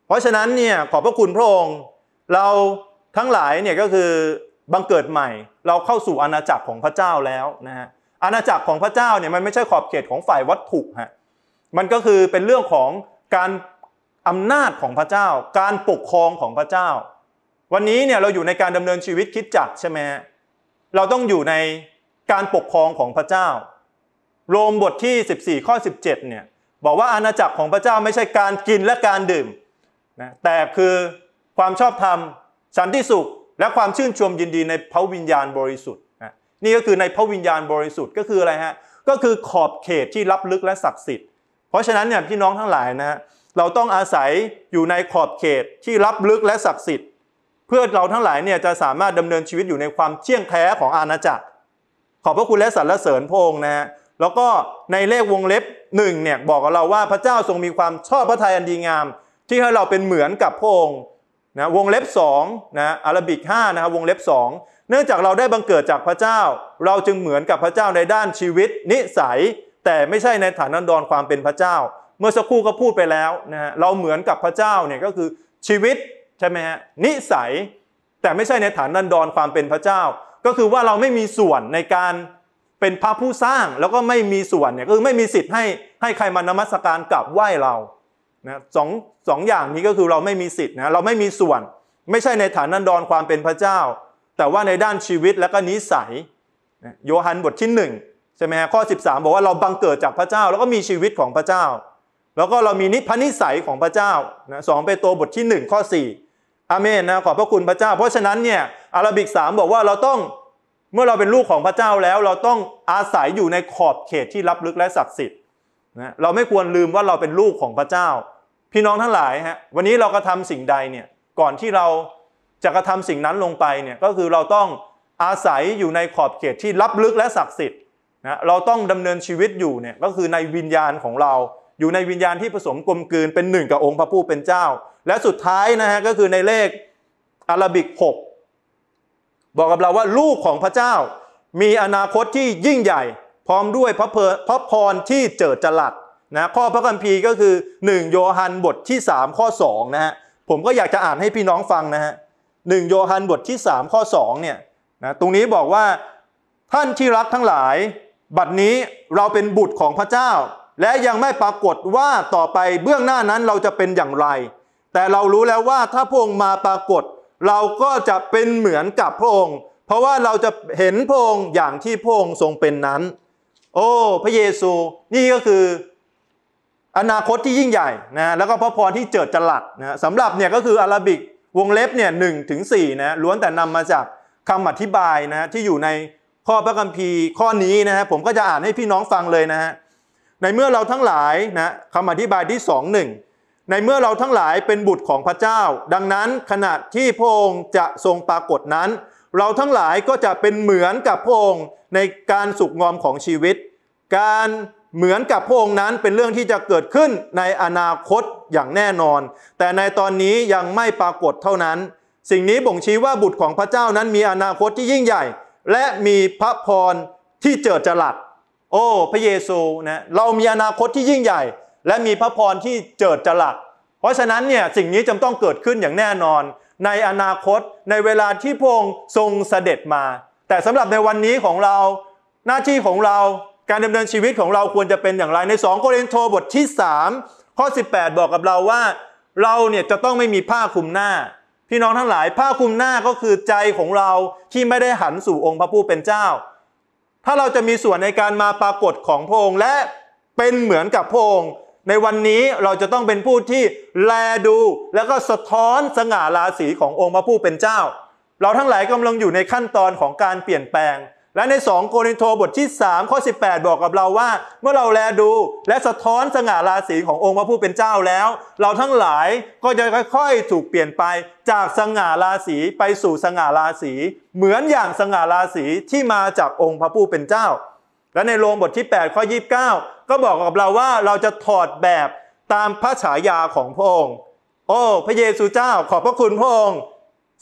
เพราะฉะนั้นเนี่ยขอบพระคุณพระองค์เราทั้งหลายเนี่ยก็คือบังเกิดใหม่ เราเข้าสู่อาณาจักรของพระเจ้าแล้วนะฮะอาณาจักรของพระเจ้าเนี่ยมันไม่ใช่ขอบเขตของฝ่ายวัตถุฮะมันก็คือเป็นเรื่องของการอำนาจของพระเจ้า การปกครองของพระเจ้า วันนี้เนี่ยเราอยู่ในการดำเนินชีวิตคิดจักใช่ไหมเราต้องอยู่ในการปกครองของพระเจ้าโรมบทที่ 14 ข้อ 17เนี่ยบอกว่าอาณาจักรของพระเจ้าไม่ใช่การกินและการดื่มนะแต่คือความชอบธรรม สันติสุข และความชื่นชมยินดีในพระวิญญาณบริสุทธิ์นะนี่ก็คือในพระวิญญาณบริสุทธิ์ก็คืออะไรฮะก็คือขอบเขตที่ลับลึกและศักดิ์สิทธิ์เพราะฉะนั้นเนี่ยพี่น้องทั้งหลายนะเราต้องอาศัยอยู่ในขอบเขตที่ลับลึกและศักดิ์สิทธิ์ เพื่อเราทั้งหลายเนี่ยจะสามารถดำเนินชีวิตอยู่ในความเที่ยงแท้ของอาณาจักร ขอบพระคุณและสรรเสริญพระองค์นะฮะแล้วก็ในเลขวงเล็บหนึ่งเนี่ยบอกกับเราว่าพระเจ้าทรงมีความชอบพระทัยอันดีงาม ที่ให้เราเป็นเหมือนกับพระองค์นะวงเล็บ2นะอารบิก5นะครับวงเล็บ2 เนื่องจากเราได้บังเกิดจากพระเจ้า เราจึงเหมือนกับพระเจ้าในด้านชีวิตนิสัยแต่ไม่ใช่ในฐานันดอนความเป็นพระเจ้า เมื่อสักครู่ก็พูดไปแล้วนะฮะเราเหมือนกับพระเจ้าเนี่ยก็คือชีวิตใช่ไหมฮะนิสัยแต่ไม่ใช่ในฐานันดอนความเป็นพระเจ้า ก็คือว่าเราไม่มีส่วนในการเป็นพระผู้สร้างแล้วก็ไม่มีส่วนเนี่ยก็คือไม่มีสิทธิ์ให้ให้ใครมานมัสการกราบไหว้เรานะสองสองอย่างนี้ก็คือเราไม่มีสิทธิ์นะเราไม่มีส่วน ไม่ใช่ในฐานันดรความเป็นพระเจ้า แต่ว่าในด้านชีวิตและก็นิสัยโยฮันบทที่หนึ่งใช่ไหมฮะข้อ 13 บอกว่าเราบังเกิดจากพระเจ้าแล้วก็มีชีวิตของพระเจ้า แล้วก็เรามีนิพนิสัยของพระเจ้านะสองเปโตรบทที่ 1 ข้อ 4อาเมนนะขอบพระคุณพระเจ้า เพราะฉะนั้นเนี่ยอาราบิก 3 บอกว่าเราต้องเมื่อเราเป็นลูกของพระเจ้าแล้วเราต้องอาศัยอยู่ในขอบเขตที่ลับลึกและศักดิ์สิทธิ์นะเราไม่ควรลืมว่าเราเป็นลูกของพระเจ้า พี่น้องทั้งหลายฮะวันนี้เรากระทาสิ่งใดเนี่ยก่อนที่เราจะกระทาสิ่งนั้นลงไปเนี่ยก็คือเราต้องอาศัยอยู่ในขอบเขตที่ลับลึกและศักดิ์สิทธิ์นะเราต้องดำเนินชีวิตอยู่เนี่ยก็คือในวิญญาณของเรา อยู่ในวิญญาณที่ผสมกลมกลืนเป็นหนึ่งกับองค์พระผู้เป็นเจ้า และสุดท้ายนะฮะก็คือในเลขอารบิก6บอกกับเราว่าลูกของพระเจ้ามีอนาคตที่ยิ่งใหญ่ พร้อมด้วยพระเพพระพรที่เจิดจรัสนะข้อพระคัมภีร์ก็คือ 1 โยฮันบทที่ 3 ข้อ2นะฮะผมก็อยากจะอ่านให้พี่น้องฟังนะฮะหโยฮันบทที่ 3 ข้อ2เนี่ยนะตรงนี้บอกว่า ท่านที่รักทั้งหลาย บัดนี้เราเป็นบุตรของพระเจ้า และยังไม่ปรากฏว่าต่อไปเบื้องหน้านั้นเราจะเป็นอย่างไร แต่เรารู้แล้วว่าถ้าพระองค์มาปรากฏเราก็จะเป็นเหมือนกับพระองค์ เพราะว่าเราจะเห็นพระองค์อย่างที่พระองค์ทรงเป็นนั้น โอ้พระเยซูนี่ก็คืออนาคตที่ยิ่งใหญ่นะแล้วก็พระพรที่เจิดจรัสนะสำหรับเนี่ยก็คืออารบิกวงเล็บเนี่ยหนึ่งถึงสี่นะล้วนแต่นำมาจากคำอธิบายนะที่อยู่ในข้อพระคัมภีร์ข้อนี้นะฮะผมก็จะอ่านให้พี่น้องฟังเลยนะฮะ ในเมื่อเราทั้งหลายนะคำอธิบายที่สองหนึ่งในเมื่อเราทั้งหลายเป็นบุตรของพระเจ้า ดังนั้นขณะที่พระองค์จะทรงปรากฏนั้น เราทั้งหลายก็จะเป็นเหมือนกับพระองค์ในการสุขงอมของชีวิต การเหมือนกับพระองค์นั้นเป็นเรื่องที่จะเกิดขึ้นในอนาคตอย่างแน่นอน แต่ในตอนนี้ยังไม่ปรากฏเท่านั้น สิ่งนี้บ่งชี้ว่าบุตรของพระเจ้านั้นมีอนาคตที่ยิ่งใหญ่ และมีพระพรที่เจิดจรัสโอ้พระเยซูนะเรามีอนาคตที่ยิ่งใหญ่และมีพระพรที่เจิดจรัสเพราะฉะนั้นเนี่ยสิ่งนี้จำต้องเกิดขึ้นอย่างแน่นอน ในอนาคตในเวลาที่พระองค์ทรงเสด็จมา แต่สำหรับในวันนี้ของเรา หน้าที่ของเราการดำเนินชีวิตของเราควรจะเป็นอย่างไรใน 2โครินธ์บทที่ 3 ข้อ 18 บอกกับเราว่าเราเนี่ยจะต้องไม่มีผ้าคลุมหน้า พี่น้องทั้งหลายผ้าคลุมหน้าก็คือใจของเราที่ไม่ได้หันสู่องค์พระผู้เป็นเจ้า ถ้าเราจะมีส่วนในการมาปรากฏของพระองค์และเป็นเหมือนกับพระองค์ในวันนี้เราจะต้องเป็นผู้ที่แลดู แล้วก็สะท้อนสง่าราศีขององค์พระผู้เป็นเจ้า เราทั้งหลายกำลังอยู่ในขั้นตอนของการเปลี่ยนแปลง และใน2โกรินโทบทที่ 3 ข้อ 18 บอกกับเราว่า เมื่อเราแลดูและสะท้อนสง่าราศีขององค์พระผู้เป็นเจ้าแล้ว เราทั้งหลายก็จะค่อยๆถูกเปลี่ยนไปจากสง่าราศีไปสู่สง่าราศีเหมือนอย่างสง่าราศีที่มาจากองค์พระผู้เป็นเจ้า และในโลมบทที่ 8 ข้อ 29ก็บอกกับเราว่าเราจะถอดแบบตามพระฉายาของพระองค์ โอ้พระเยซูเจ้าขอบพระคุณพระองค์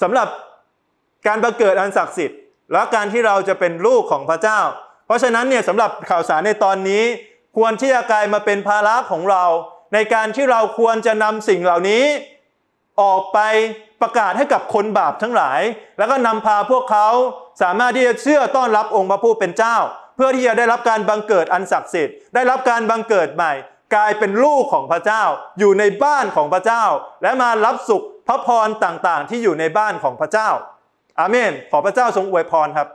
สำหรับการบังเกิดอันศักดิ์สิทธิ์และการที่เราจะเป็นลูกของพระเจ้า เพราะฉะนั้นเนี่ยสำหรับข่าวสารในตอนนี้ควรที่จะกลายมาเป็นภาระของเรา ในการที่เราควรจะนำสิ่งเหล่านี้ ออกไปประกาศให้กับคนบาปทั้งหลาย แล้วก็นำพาพวกเขาสามารถที่จะเชื่อต้อนรับองค์พระผู้เป็นเจ้าพื่อที่จะได้รับการบังเกิดอันศักดิ์สิทธิ์ได้รับการบังเกิดใหม่ กลายเป็นลูกของพระเจ้าอยู่ในบ้านของพระเจ้า และมารับสุขพระพรต่างๆที่อยู่ในบ้านของพระเจ้าอาเมน ขอพระเจ้าทรงอวยพรครับ